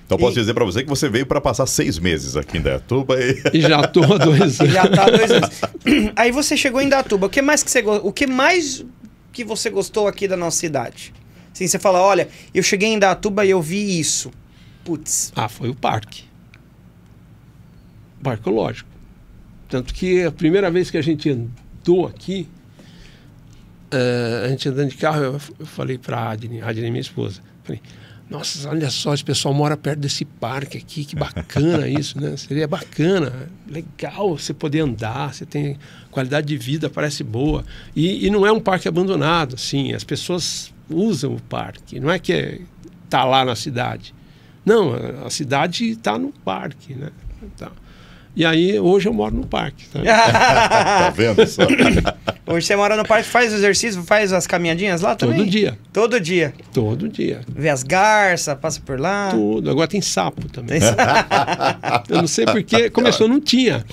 Então posso e... dizer para você que você veio para passar seis meses aqui em Datuba e... e já tô há dois anos. Já tá há dois anos. Aí você chegou em Datuba. O que mais que você o que mais que você gostou aqui da nossa cidade? Assim, você fala, olha, eu cheguei em Datuba e eu vi isso. Putz. Ah, foi o parque lógico. Tanto que a primeira vez que a gente andou aqui, uh, a gente andando de carro, eu, falei para a Adne, Adne minha esposa, falei, nossa, olha só, esse pessoal mora perto desse parque aqui, que bacana isso, né? Seria bacana, legal você poder andar, você tem qualidade de vida, parece boa. E, e não é um parque abandonado, assim, as pessoas usam o parque, não é que é, tá lá na cidade. Não, a, a cidade está no parque, né? Então, e aí, hoje eu moro no parque. Tá, tá vendo só? hoje você mora no parque, faz exercício, faz as caminhadinhas lá também? Todo dia. Todo dia? Todo dia. Vê as garças, passa por lá? Tudo. Agora tem sapo também. Tem sapo. eu não sei porque começou, não tinha.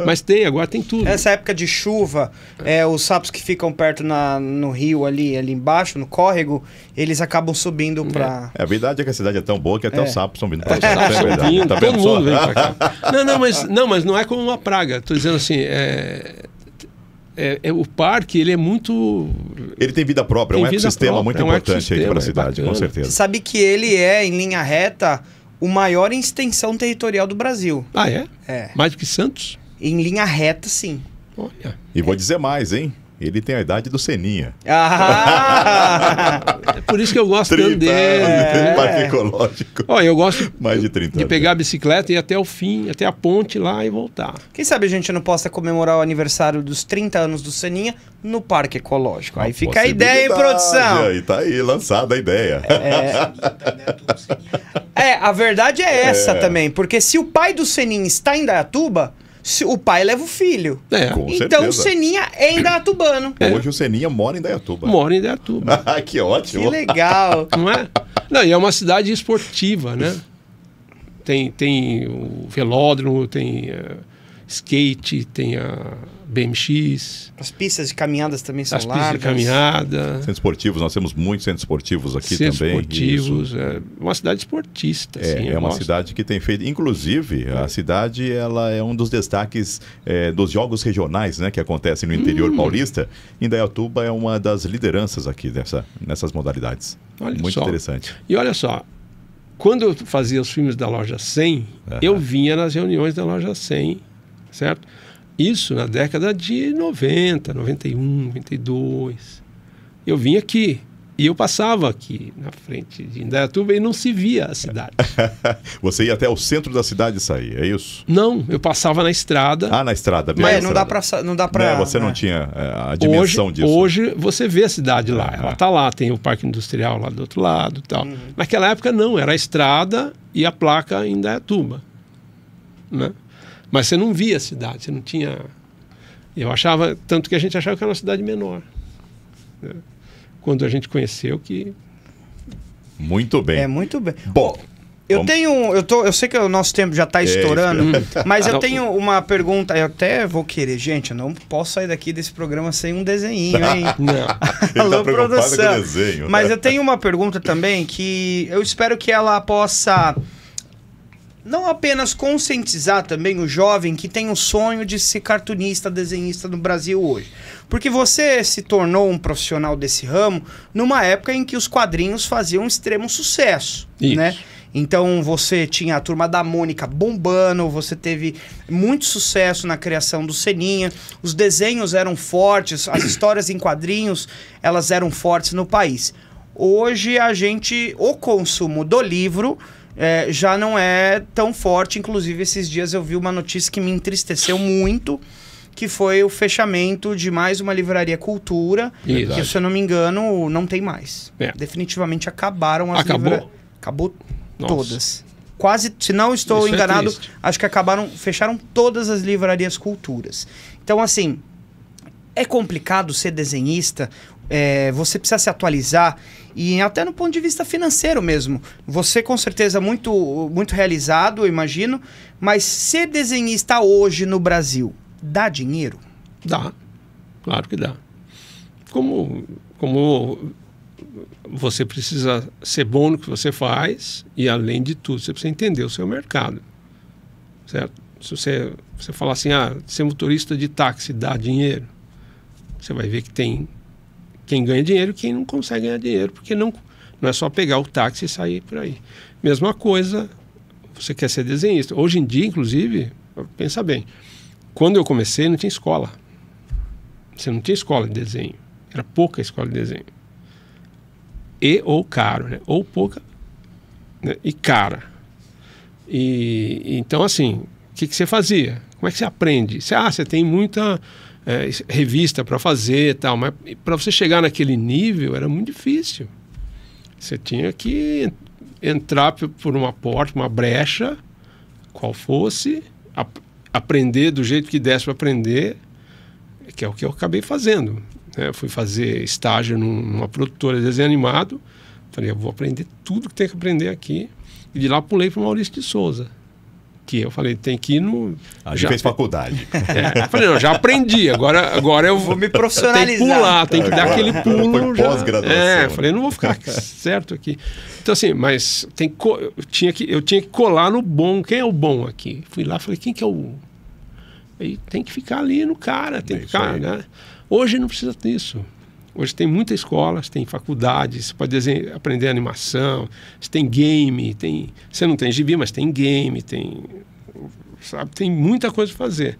É. Mas tem, agora tem tudo. Essa época de chuva, é, os sapos que ficam perto na, no rio ali, ali embaixo, no córrego, eles acabam subindo pra. É, a é verdade é que a cidade é tão boa que até é. os sapos estão vindo pra é, cá. Né? É, é tá todo mundo vem pra cá. Não, não, mas não, mas não é como uma praga. Tô dizendo assim, é... É, é, o parque ele é muito. Ele tem vida própria, tem um ecossistema própria, muito é um importante aí para a cidade, com certeza. Sabe que ele é, em linha reta, o maior extensão territorial do Brasil. Ah, é? É. Mais do que Santos? Em linha reta, sim. Olha. E vou dizer mais, hein? Ele tem a idade do Seninha. Ah! é por isso que eu gosto 30 de andar. Parque ecológico. Olha, eu gosto Mais de, 30 de pegar a bicicleta e ir até o fim, até a ponte lá e voltar. Quem sabe a gente não possa comemorar o aniversário dos 30 anos do Seninha no Parque Ecológico. Uma aí fica a ideia, hein, produção? Aí tá aí, lançada a ideia. É, é a verdade é essa é. também. Porque se o pai do Seninha está em Dayatuba o pai leva o filho. É. Com então certeza. o Seninha é em É. Hoje o Seninha mora em Indaiatuba. Mora em Indaiatuba. Ah, que ótimo. Que legal. Não é? Não, e é uma cidade esportiva, né? Tem, tem o velódromo, tem uh, skate, tem a BMX. As pistas de caminhadas também são as largas. pistas de caminhada. Centros esportivos, nós temos muitos centros esportivos aqui centros também. esportivos, é uma cidade esportista. É, assim, é uma gosto. cidade que tem feito, inclusive, é. a cidade ela é um dos destaques é, dos jogos regionais né, que acontecem no interior hum. paulista. Indaiatuba é uma das lideranças aqui dessa, nessas modalidades. Olha Muito só. interessante. E olha só, quando eu fazia os filmes da Loja 100, uhum. eu vinha nas reuniões da Loja 100, certo? Isso na década de 90, 91, 92. Eu vim aqui. E eu passava aqui na frente de Indaiatuba e não se via a cidade. Você ia até o centro da cidade e saía, é isso? Não, eu passava na estrada. Ah, na estrada. Mas não, estrada. Dá pra, não né, dá para... Você não né. tinha é, a dimensão hoje, disso. Hoje você vê a cidade lá, ela está lá, tem o parque industrial lá do outro lado tal. Uhum. Naquela época não, era a estrada e a placa Indaiatuba, né? Mas você não via a cidade, você não tinha. Eu achava, tanto que a gente achava que era uma cidade menor. Né? Quando a gente conheceu que. Muito bem. É, muito bem. Bom. Eu vamos... tenho. Eu, tô, eu sei que o nosso tempo já está é estourando, é, mas eu tenho uma pergunta. Eu até vou querer, gente, eu não posso sair daqui desse programa sem um desenho, hein? não. Tá Alô, tá produção. Desenho, né? Mas eu tenho uma pergunta também que eu espero que ela possa não apenas conscientizar também o jovem que tem o sonho de ser cartunista, desenhista no Brasil hoje. Porque você se tornou um profissional desse ramo numa época em que os quadrinhos faziam extremo sucesso, Isso. né? Então você tinha a turma da Mônica bombando, você teve muito sucesso na criação do Seninha, os desenhos eram fortes, as histórias em quadrinhos, elas eram fortes no país. Hoje a gente o consumo do livro é, já não é tão forte. Inclusive, esses dias eu vi uma notícia que me entristeceu muito, que foi o fechamento de mais uma livraria Cultura, que, se eu não me engano, não tem mais. É. Definitivamente acabaram as Acabou? Livra... Acabou Nossa. todas. Quase, se não estou Isso é enganado, é acho que acabaram, fecharam todas as livrarias culturas. Então, assim, é complicado ser desenhista, é, você precisa se atualizar e até no ponto de vista financeiro mesmo. Você com certeza muito muito realizado, eu imagino, mas ser desenhista hoje no Brasil dá dinheiro? Dá. Claro que dá. Como como você precisa ser bom no que você faz e além de tudo, você precisa entender o seu mercado. Certo? Se você, você falar assim, ah, ser motorista de táxi dá dinheiro, você vai ver que tem quem ganha dinheiro e quem não consegue ganhar dinheiro, porque não, não é só pegar o táxi e sair por aí. Mesma coisa, você quer ser desenhista. Hoje em dia, inclusive, pensa bem, quando eu comecei não tinha escola. Você não tinha escola de desenho. Era pouca escola de desenho. E ou caro, né? Ou pouca né? e cara. E, então, assim, o que, que você fazia? Como é que você aprende? Você, ah, você tem muita é, revista para fazer tal, mas para você chegar naquele nível era muito difícil. Você tinha que entrar por uma porta, uma brecha, qual fosse, ap aprender do jeito que desse para aprender, que é o que eu acabei fazendo. Né? fui fazer estágio numa produtora de desenho animado, falei, eu vou aprender tudo que tem que aprender aqui, e de lá pulei para o Maurício de Souza eu falei, tem que ir no. A gente já fez faculdade. É, eu falei, não, já aprendi, agora, agora eu vou me profissionalizar. Tem que pular, tem que dar aquele pulo. já É, né? falei, não vou ficar certo aqui. Então, assim, mas tem eu, tinha que, eu tinha que colar no bom. Quem é o bom aqui? Fui lá, falei, quem que é o. Aí tem que ficar ali no cara, tem é que ficar, aí. né? Hoje não precisa disso. Hoje tem muita escola, tem faculdades, você pode aprender animação, você tem game, tem, você não tem gibi, mas tem game, tem, sabe, tem muita coisa para fazer.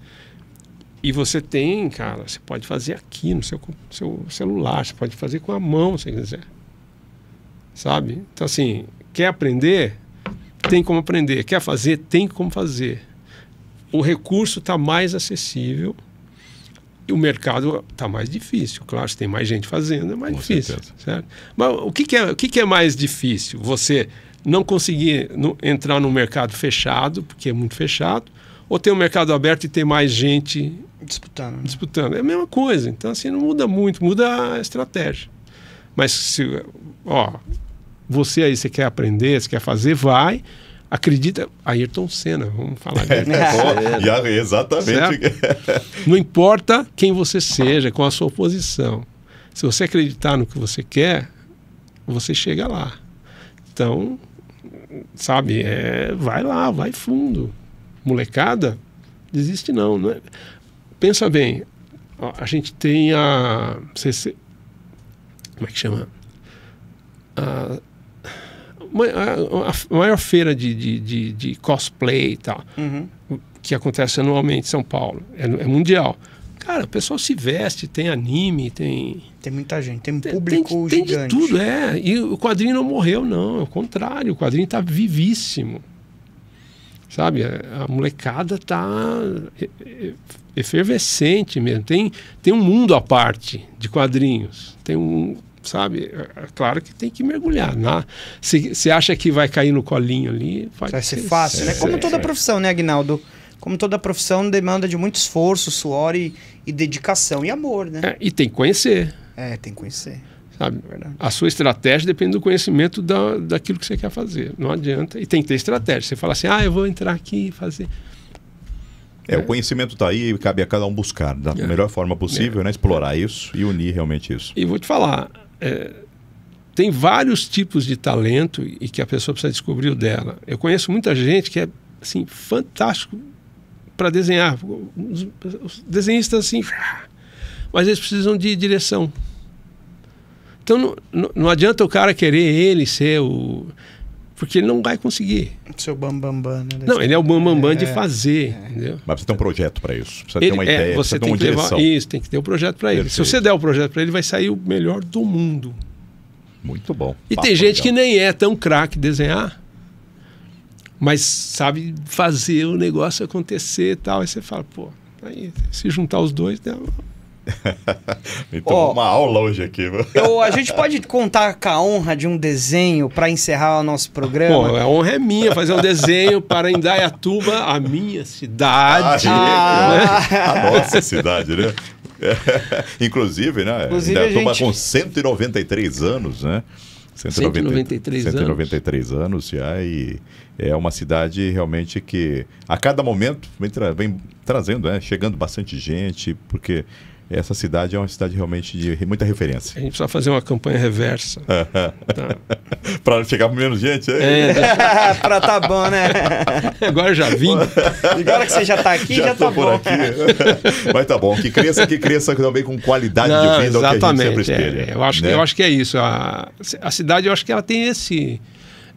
E você tem, cara, você pode fazer aqui no seu, seu celular, você pode fazer com a mão se quiser. Sabe? Então, assim, quer aprender? Tem como aprender. Quer fazer? Tem como fazer. O recurso está mais acessível o mercado está mais difícil. Claro, se tem mais gente fazendo, é mais Com difícil. Mas o, que, que é, o que, que, é mais difícil? Você não conseguir no, entrar no mercado fechado, porque é muito fechado, ou ter um mercado aberto e ter mais gente disputando. Né? disputando. É a mesma coisa. Então, assim, não muda muito, muda a estratégia. Mas se, ó, você aí, você quer aprender, você quer fazer, vai acredita. Ayrton Senna, vamos falar dele. É, exatamente. Certo? Não importa quem você seja, qual a sua posição. Se você acreditar no que você quer, você chega lá. Então, sabe, é, vai lá, vai fundo. Molecada, desiste não. não é? Pensa bem, ó, a gente tem a. se. como é que chama? A a, maior feira de, de, de, de cosplay e tal, uhum. que acontece anualmente em São Paulo, é, é, mundial. Cara, o pessoal se veste, tem anime, tem. Tem muita gente, tem um público tem, tem, gigante. Tem de tudo, é. E o quadrinho não morreu, não. É o contrário, o quadrinho está vivíssimo. Sabe? A, é, a molecada está é, é, efervescente mesmo. Tem, tem um mundo à parte de quadrinhos. Tem um, sabe? É, é claro que tem que mergulhar. Na, né? se, se acha que vai cair no colinho ali, vai, vai ser, ser fácil, né? Como toda profissão, né, Aguinaldo? Como toda profissão demanda de muito esforço, suor e, e dedicação e amor, né? É, e tem que conhecer. É, tem que conhecer. Sabe? É a sua estratégia depende do conhecimento da, daquilo que você quer fazer. Não adianta. E tem que ter estratégia. Você fala assim, ah, eu vou entrar aqui e fazer. É, é, o conhecimento está aí e cabe a cada um buscar da é. melhor forma possível, é. né? Explorar isso e unir realmente isso. E vou te falar, é, tem vários tipos de talento e que a pessoa precisa descobrir o dela. Eu conheço muita gente que é assim fantástico para desenhar, os, os desenhistas assim, mas eles precisam de direção. Então não, não, não adianta o cara querer ele ser o porque ele não vai conseguir. Seu bambambam, bam, bam, né? Não, ele é o bambambam bam, bam é, de fazer, é. entendeu? Mas você tem um projeto para isso. Precisa ele, ter uma é, ideia, você tem uma que direção. Levar, isso, tem que ter um projeto para ele. Se você der o um projeto para ele, vai sair o melhor do mundo. Muito bom. E Papo tem gente legal. que nem é tão craque desenhar, mas sabe fazer o negócio acontecer e tal. Aí você fala, pô, aí, se juntar os dois, dá Me tomou oh, uma aula hoje aqui. eu, a gente pode contar com a honra de um desenho para encerrar o nosso programa? Pô, a honra é minha, fazer um desenho para Indaiatuba, a minha cidade. Ah, né? A nossa cidade, né? É. Inclusive, né? Inclusive, Indaiatuba gente... com 193 anos, né? 193, 193 anos. anos e e é uma cidade realmente que a cada momento vem, tra vem trazendo, né? chegando bastante gente, porque essa cidade é uma cidade realmente de muita referência. A gente precisa fazer uma campanha reversa. tá. Para chegar menos gente? É, é para tá bom, né? Agora já vim. Agora que você já está aqui, já, já tá bom. Aqui. Mas tá bom, que cresça, que cresça também com qualidade Não, de vida, exatamente, é o que a gente sempre é. espelha. É. Eu, acho, né? eu acho que é isso. A, a cidade, eu acho que ela tem esse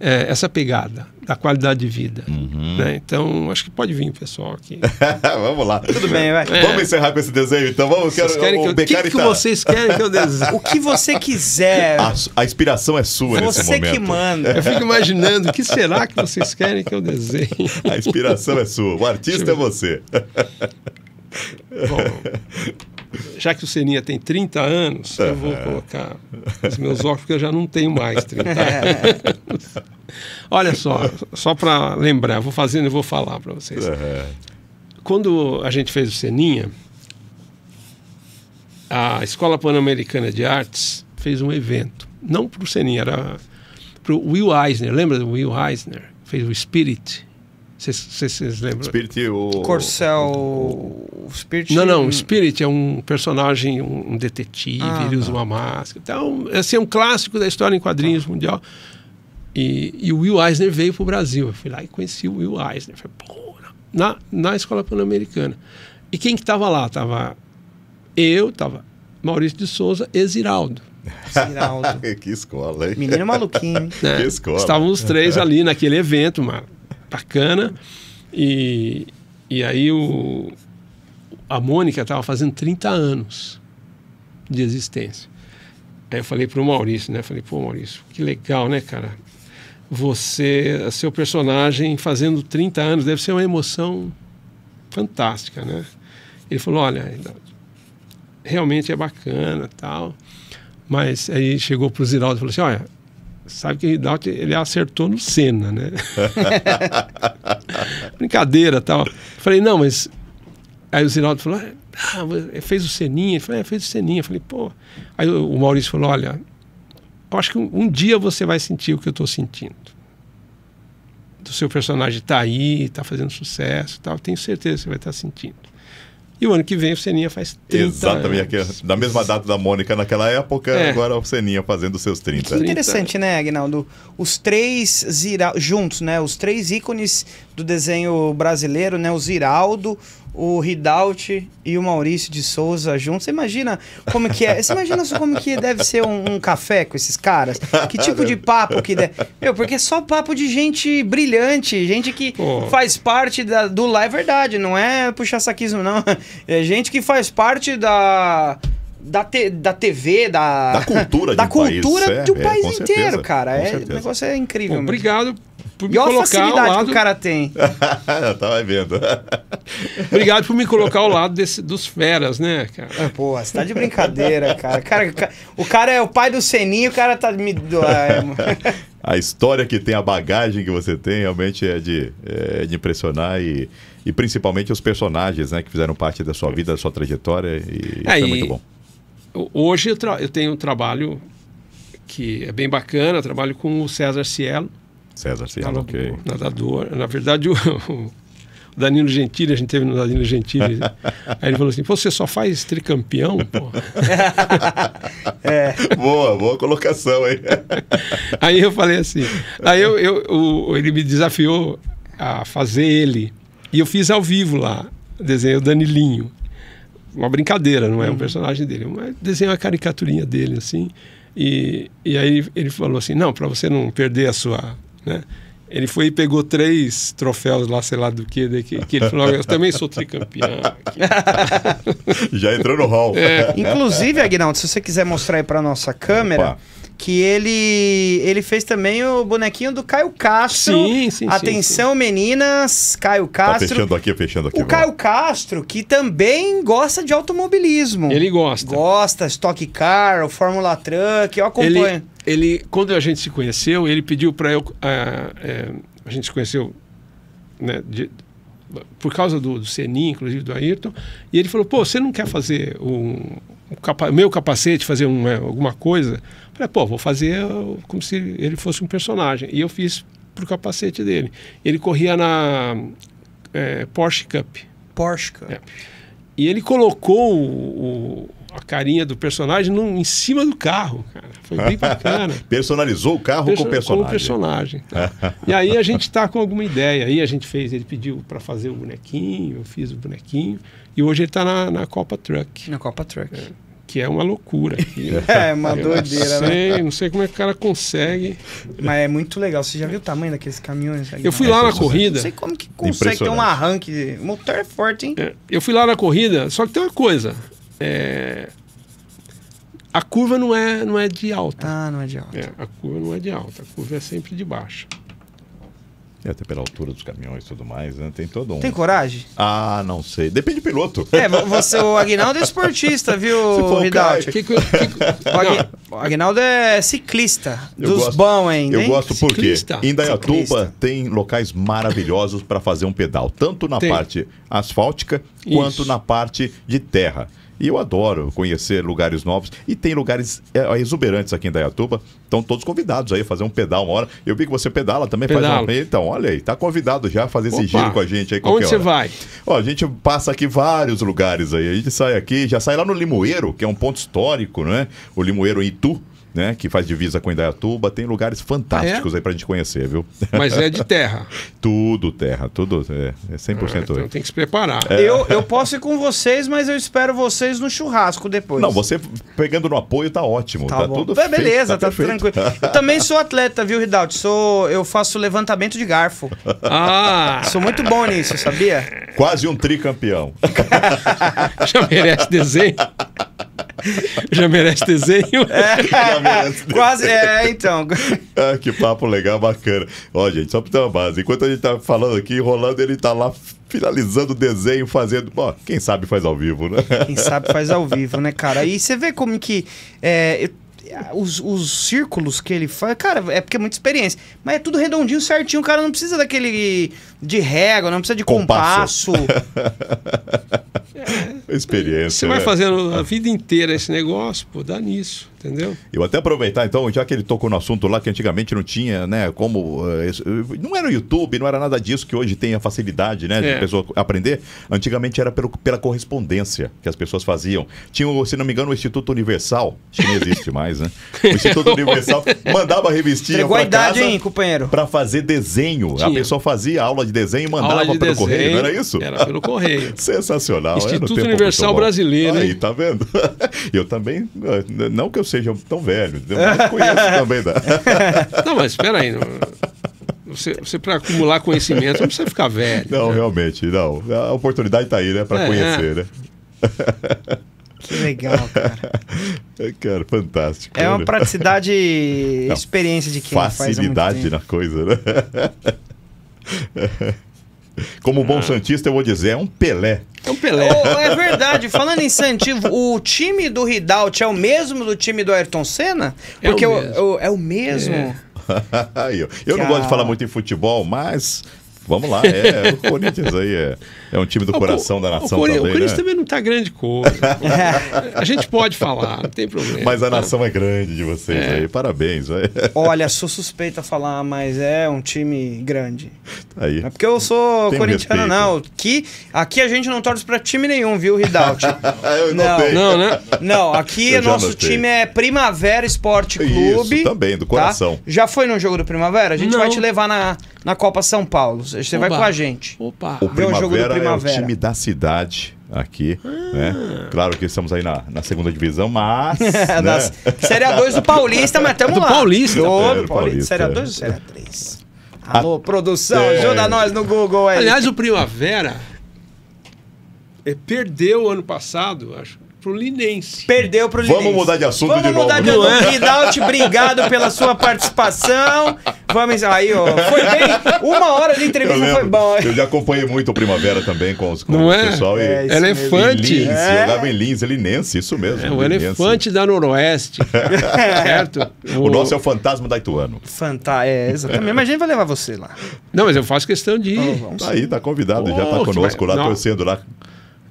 é, essa pegada da qualidade de vida. Uhum. Né? Então, acho que pode vir o pessoal aqui. vamos lá. Tudo bem, vai. É. Vamos encerrar com esse desenho, então. Vamos, vocês quero, querem que eu, Becari que, que tá- vocês querem que eu desenhe? o que você quiser. A, a inspiração é sua você nesse momento. Você que manda. Eu fico imaginando, o que será que vocês querem que eu desenhe? a inspiração é sua. O artista é você. Bom... já que o Seninha tem 30 anos, eu é. vou colocar os meus óculos, porque eu já não tenho mais 30 é. anos. Olha só, só para lembrar, vou fazendo e vou falar para vocês. É. Quando a gente fez o Seninha, a Escola Pan-Americana de Artes fez um evento. Não para o Seninha, era para o Will Eisner. Lembra do Will Eisner? Fez o Spirit vocês lembram? Spirit o. Corcel. O Spirit. Não, não. O Spirit é um personagem, um detetive, ah, ele usa tá. uma máscara. Então, esse é um clássico da história em quadrinhos tá. mundial. E, e, o Will Eisner veio para o Brasil. Eu fui lá e conheci o Will Eisner. Falei, pô, na, na Escola Pan-Americana. E quem que estava lá? Tava eu, tava Maurício de Souza e Ziraldo. Ziraldo. que escola, hein? Menino maluquinho. É, que escola. Estavam os três ali naquele evento, mano bacana. E, e aí o, a Mônica estava fazendo 30 anos de existência. Aí eu falei para o Maurício, né? Falei, pô, Maurício, que legal, né, cara? Você, seu personagem fazendo 30 anos, deve ser uma emoção fantástica, né? Ele falou, olha, realmente é bacana tal. Mas aí chegou para o Ziraldo e falou assim, olha, sabe que Rinaldi ele acertou no Senna, né? Brincadeira tal. Falei, não, mas. Aí o Zinaldo falou, ah, fez o Seninha. falei, é, fez o Seninha. Eu falei, pô. Aí o Maurício falou, olha, eu acho que um, um dia você vai sentir o que eu estou sentindo. O seu personagem está aí, está fazendo sucesso tal. Tenho certeza que você vai estar tá sentindo. E o ano que vem o Seninha faz 30 Exatamente, anos. da mesma data da Mônica naquela época, é. agora o Seninha fazendo seus 30. Que interessante, né, Agnaldo? Os três Zira... juntos, né? Os três ícones do desenho brasileiro, né? O Ziraldo, o Ridaut e o Maurício de Souza juntos. Você imagina como que é? Você imagina só como que deve ser um, um café com esses caras? Que tipo de papo que deve. Meu, porque é só papo de gente brilhante, gente que Pô. faz parte da, do lá é verdade, não é puxar saquismo, não. É gente que faz parte da da, te, da TV, da, da cultura, da de um cultura país. do é, é, país é, inteiro, certeza, cara. É, o negócio é incrível. Bom, obrigado por me colocar. E a facilidade ao lado... que o cara tem. Tava vendo. Obrigado por me colocar ao lado desse, dos feras, né, cara? Ah, pô, você tá de brincadeira, cara. cara. O cara é o pai do Seninho, o cara tá me. a história que tem, a bagagem que você tem, realmente é de, é de impressionar e, e principalmente os personagens, né, que fizeram parte da sua vida, da sua trajetória e é, isso é, é muito bom. Hoje eu, eu, tenho um trabalho que é bem bacana, trabalho com o César Cielo, César Cielo, ok. Nadador. Na verdade, o, o Danilo Gentili, a gente teve no Danilo Gentili. Aí ele falou assim: você só faz tricampeão? Pô. é. Boa, boa colocação aí. aí eu falei assim. Aí eu, eu o, ele me desafiou a fazer ele. E eu fiz ao vivo lá. Desenhei o Danilinho. Uma brincadeira, não é um uhum. personagem dele. Mas desenhei uma caricaturinha dele, assim. E, e aí ele falou assim: não, para você não perder a sua né? Ele foi e pegou três troféus lá, sei lá do que, daqui, que ele falou, eu também sou tricampeão. Já entrou no hall. É. Inclusive, Aguinaldo, se você quiser mostrar aí para nossa câmera, Opa que ele ele fez também o bonequinho do Caio Castro. Sim, sim, Atenção, sim, sim. meninas, Caio tá Castro. Tá fechando aqui, fechando aqui. O Caio Castro, que também gosta de automobilismo. Ele gosta. Gosta, Stock Car, o Fórmula Truck, eu acompanho. Ele, ele, quando a gente se conheceu, ele pediu para eu... A, ah, é, a, gente se conheceu, né, de, por causa do, do inclusive do Ayrton, e ele falou, pô, você não quer fazer um, um meu capacete, fazer uma, é, alguma coisa? Falei, pô, vou fazer uh, como se ele fosse um personagem. E eu fiz pro capacete dele. Ele corria na é, Porsche Cup. Porsche Cup. É. E ele colocou o, o, a carinha do personagem no, em cima do carro, cara. Foi bem bacana. Personalizou o carro Person, com o personagem. Com o personagem. Tá? e aí a gente está com alguma ideia. Aí a gente fez, ele pediu para fazer o bonequinho, eu fiz o bonequinho. E hoje ele está na, na Copa Truck. Na Copa Truck. É que é uma loucura. Né? É, uma doideira, não né? sei, né? Não sei como é que o cara consegue. Mas é muito legal. Você já viu o tamanho daqueles caminhões? Eu fui lá na corrida. Não sei como que consegue ter um arranque. O motor é forte, hein? É, eu fui lá na corrida, só que tem uma coisa. É... A curva não é, não é de alta. Ah, não é de alta. É, a curva não é de alta, a curva é sempre de baixa. É, até pela altura dos caminhões e tudo mais, né? Tem todo um. Tem coragem? Ah, não sei. Depende do piloto. É, você, o Agnaldo é esportista, viu, Ridaldi? O, que, que, o Agnaldo é ciclista. Eu dos bons ainda. Eu gosto ciclista. porque em Dayatuba ciclista. tem locais maravilhosos para fazer um pedal, tanto na tem. parte asfáltica Isso. quanto na parte de terra. E eu adoro conhecer lugares novos. E tem lugares eh, exuberantes aqui em Dayatuba. Estão todos convidados aí a fazer um pedal uma hora. Eu vi que você pedala também. Pedalo. Faz Então, olha aí, tá convidado já a fazer Opa. esse giro com a gente aí. Onde você vai? Ó, a gente passa aqui vários lugares aí. A gente sai aqui, já sai lá no Limoeiro, que é um ponto histórico, né? O Limoeiro em Itu né, que faz divisa com Indaiatuba, tem lugares fantásticos ah, é? aí pra gente conhecer, viu? Mas é de terra. tudo terra, tudo é, é 100% ah, é, Então aí. tem que se preparar. É. Eu, eu posso ir com vocês, mas eu espero vocês no churrasco depois. Não, você pegando no apoio tá ótimo, tá, tá tudo é Beleza, tá, tá tranquilo. Eu também sou atleta, viu, Ridaldo? Sou, eu faço levantamento de garfo. Ah! Sou muito bom nisso, sabia? Quase um tricampeão. Já merece desenho. Já merece desenho? É, Já merece quase, desenho. é, então. Ah, que papo legal, bacana. Ó, gente, só pra ter uma base. Enquanto a gente tá falando aqui, rolando, ele tá lá finalizando o desenho, fazendo. Bom, quem sabe faz ao vivo, né? Quem sabe faz ao vivo, né, cara? E você vê como que. É, eu os, os círculos que ele faz, cara, é porque é muita experiência. Mas é tudo redondinho, certinho. O cara não precisa daquele de régua, não precisa de compasso. compasso. é, experiência. Você né? vai fazendo a vida inteira esse negócio, pô, dá nisso. Entendeu? Eu até aproveitar, então, já que ele tocou no assunto lá, que antigamente não tinha, né? Como. Eh, não era o YouTube, não era nada disso que hoje tem a facilidade, né? De a é. pessoa aprender. Antigamente era pelo, pela correspondência que as pessoas faziam. Tinha, se não me engano, o Instituto Universal, acho que não existe mais, né? O Instituto Universal mandava revestir revistinha. idade, casa hein, companheiro? Pra fazer desenho. Tinha. A pessoa fazia aula de desenho e mandava de pelo desenho, correio, não era isso? Era pelo correio. Sensacional. É, Instituto Universal Brasileiro. Aí, tá vendo? Eu também. Eh, não que eu seja tão velho, Eu né? conheço também da. Né? não, mas espera aí. Não... Você, você para acumular conhecimento não precisa ficar velho. Não, né? realmente, não. A oportunidade está aí, né? Para é, conhecer, é. né? Que legal, cara. É, cara, fantástico. É uma praticidade, não, experiência de quem facilidade faz Facilidade na coisa, né? Como bom ah. Santista, eu vou dizer, é um Pelé. É um Pelé. Oh, é verdade. Falando em Santivo, o time do Ridaut é o mesmo do time do Ayrton Senna? É Porque é o mesmo. Eu, é o mesmo. É. eu, eu não gosto de falar muito em futebol, mas Vamos lá, é, é o Corinthians aí é, é um time do o, coração da nação o, também. O Corinthians né? também não está grande coisa. A gente pode falar, não tem problema. Mas a nação é grande de vocês é. aí, parabéns. Véio. Olha, sou suspeita a falar, mas é um time grande. Tá aí. Não é porque eu sou tem corintiano, respeito. não. Que, aqui a gente não torce para time nenhum, viu, Ridalt? não, não, né? Não, aqui o nosso time é Primavera Esporte Clube. Isso, também, do tá? coração. Tá? Já foi no jogo do Primavera? A gente não. vai te levar na na Copa São Paulo. Você Oba. vai com a gente. Opa. O Primavera, o jogo do Primavera. é o time da cidade aqui, né? ah. né? Claro que estamos aí na, na segunda divisão, mas... né? série A2 do Paulista, mas estamos é lá. Paulista. é, do Paulista. Paulista. Série A2 é. ou Série A3? Alô, produção, é. ajuda nós no Google aí. Aliás, o Primavera eh, perdeu ano passado, acho, pro Linense. Perdeu pro Linense. Vamos mudar de assunto Vamos de mudar novo. Vamos mudar de assunto. É? Rinaldi, obrigado pela sua participação. Vamos aí, ó. Foi bem. Uma hora de entrevista foi bom. Eu já acompanhei muito o Primavera também com, os, com Não o é? pessoal. E... É, é elefante. Lince, é. Eu andava em Lince, Linense, isso mesmo. É, o Linense. elefante da Noroeste. certo? O... o... nosso é o fantasma da Ituano. Fanta... É, exatamente. Mas a gente vai levar você lá. Não, mas eu faço questão de então ir. Oh, tá aí, tá convidado. Oh, já tá conosco vai... lá, Não. torcendo lá.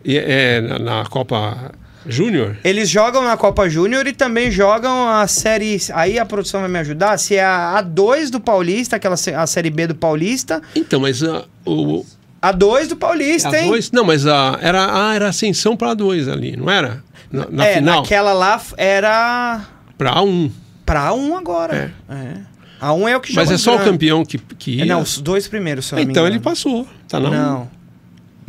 E, é, na, na Copa Júnior? Eles jogam na Copa Júnior e também jogam a série. Aí a produção vai me ajudar. Se é a A2 do Paulista, aquela a série B do Paulista. Então, mas ah, a, o. A2 do Paulista, é a hein? não, mas a, ah, era, a ah, era ascensão pra A2 ali, não era? Na, na é, final. Aquela lá era. Pra A1. Pra A1 agora. É. é. A1 é o que joga. Mas é só grande. o campeão que, que ia. É, não, os dois primeiros são. Então ele passou. Tá na não. 1.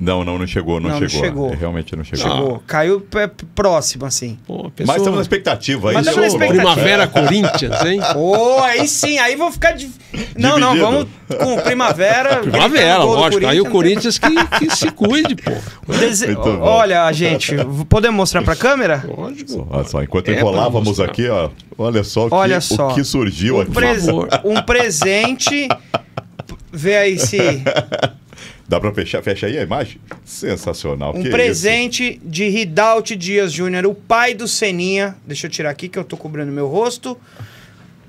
Não, não, não chegou, não, não chegou. Não chegou. Realmente não chegou. Chegou. Ah. Caiu próximo, assim. Pô, pessoa... Mas estamos na expectativa, aí. É Mas estamos na expectativa. Primavera Corinthians, hein? Ô, oh, aí sim, aí vou ficar. De... Não, não, vamos com Primavera. Primavera, lógico. Aí o né? Corinthians que, que se cuide, pô. Dese... Olha, gente, podemos mostrar pra câmera? Lógico. Olha só, enquanto é enrolávamos aqui, ó. Olha só, o olha que, só. O que surgiu um aqui. Pres... Um presente. Vê aí se. Dá para fechar, fecha aí a imagem? Sensacional. Um que presente isso? de Ridalt Dias Júnior, o pai do Seninha. Deixa eu tirar aqui que eu tô cobrando meu rosto.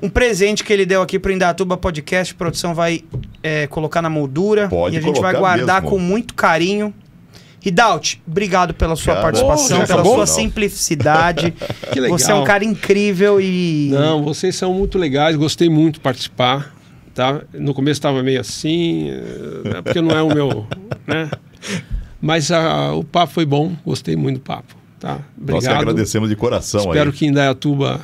Um presente que ele deu aqui pro Indatuba Podcast. A produção vai é, colocar na moldura. Pode e a gente vai guardar mesmo. com muito carinho. Ridalt, obrigado pela sua cara, participação, pela sua simplicidade. que legal. Você é um cara incrível e. Não, vocês são muito legais, gostei muito de participar. Tá? No começo estava meio assim, eh, porque não é o meu. Né? Mas a, o papo foi bom, gostei muito do papo. Tá? Obrigado. Nós agradecemos de coração. Espero aí. que Indaiatuba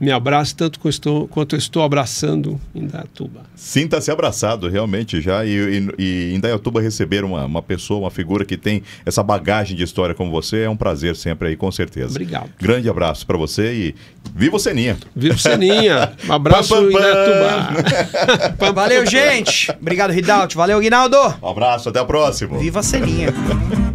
me abrace tanto quanto estou, quanto estou abraçando Indaiatuba. Sinta-se abraçado, realmente, já. E, e, e Indaiatuba receber uma, uma pessoa, uma figura que tem essa bagagem de história como você é um prazer sempre aí, com certeza. Obrigado. Grande abraço para você e viva o Seninha. Viva o Seninha. Um abraço, pam, pam, Valeu, gente. Obrigado, Ridalto. Valeu, Guinaldo. Um abraço, até a próxima. Viva a Seninha.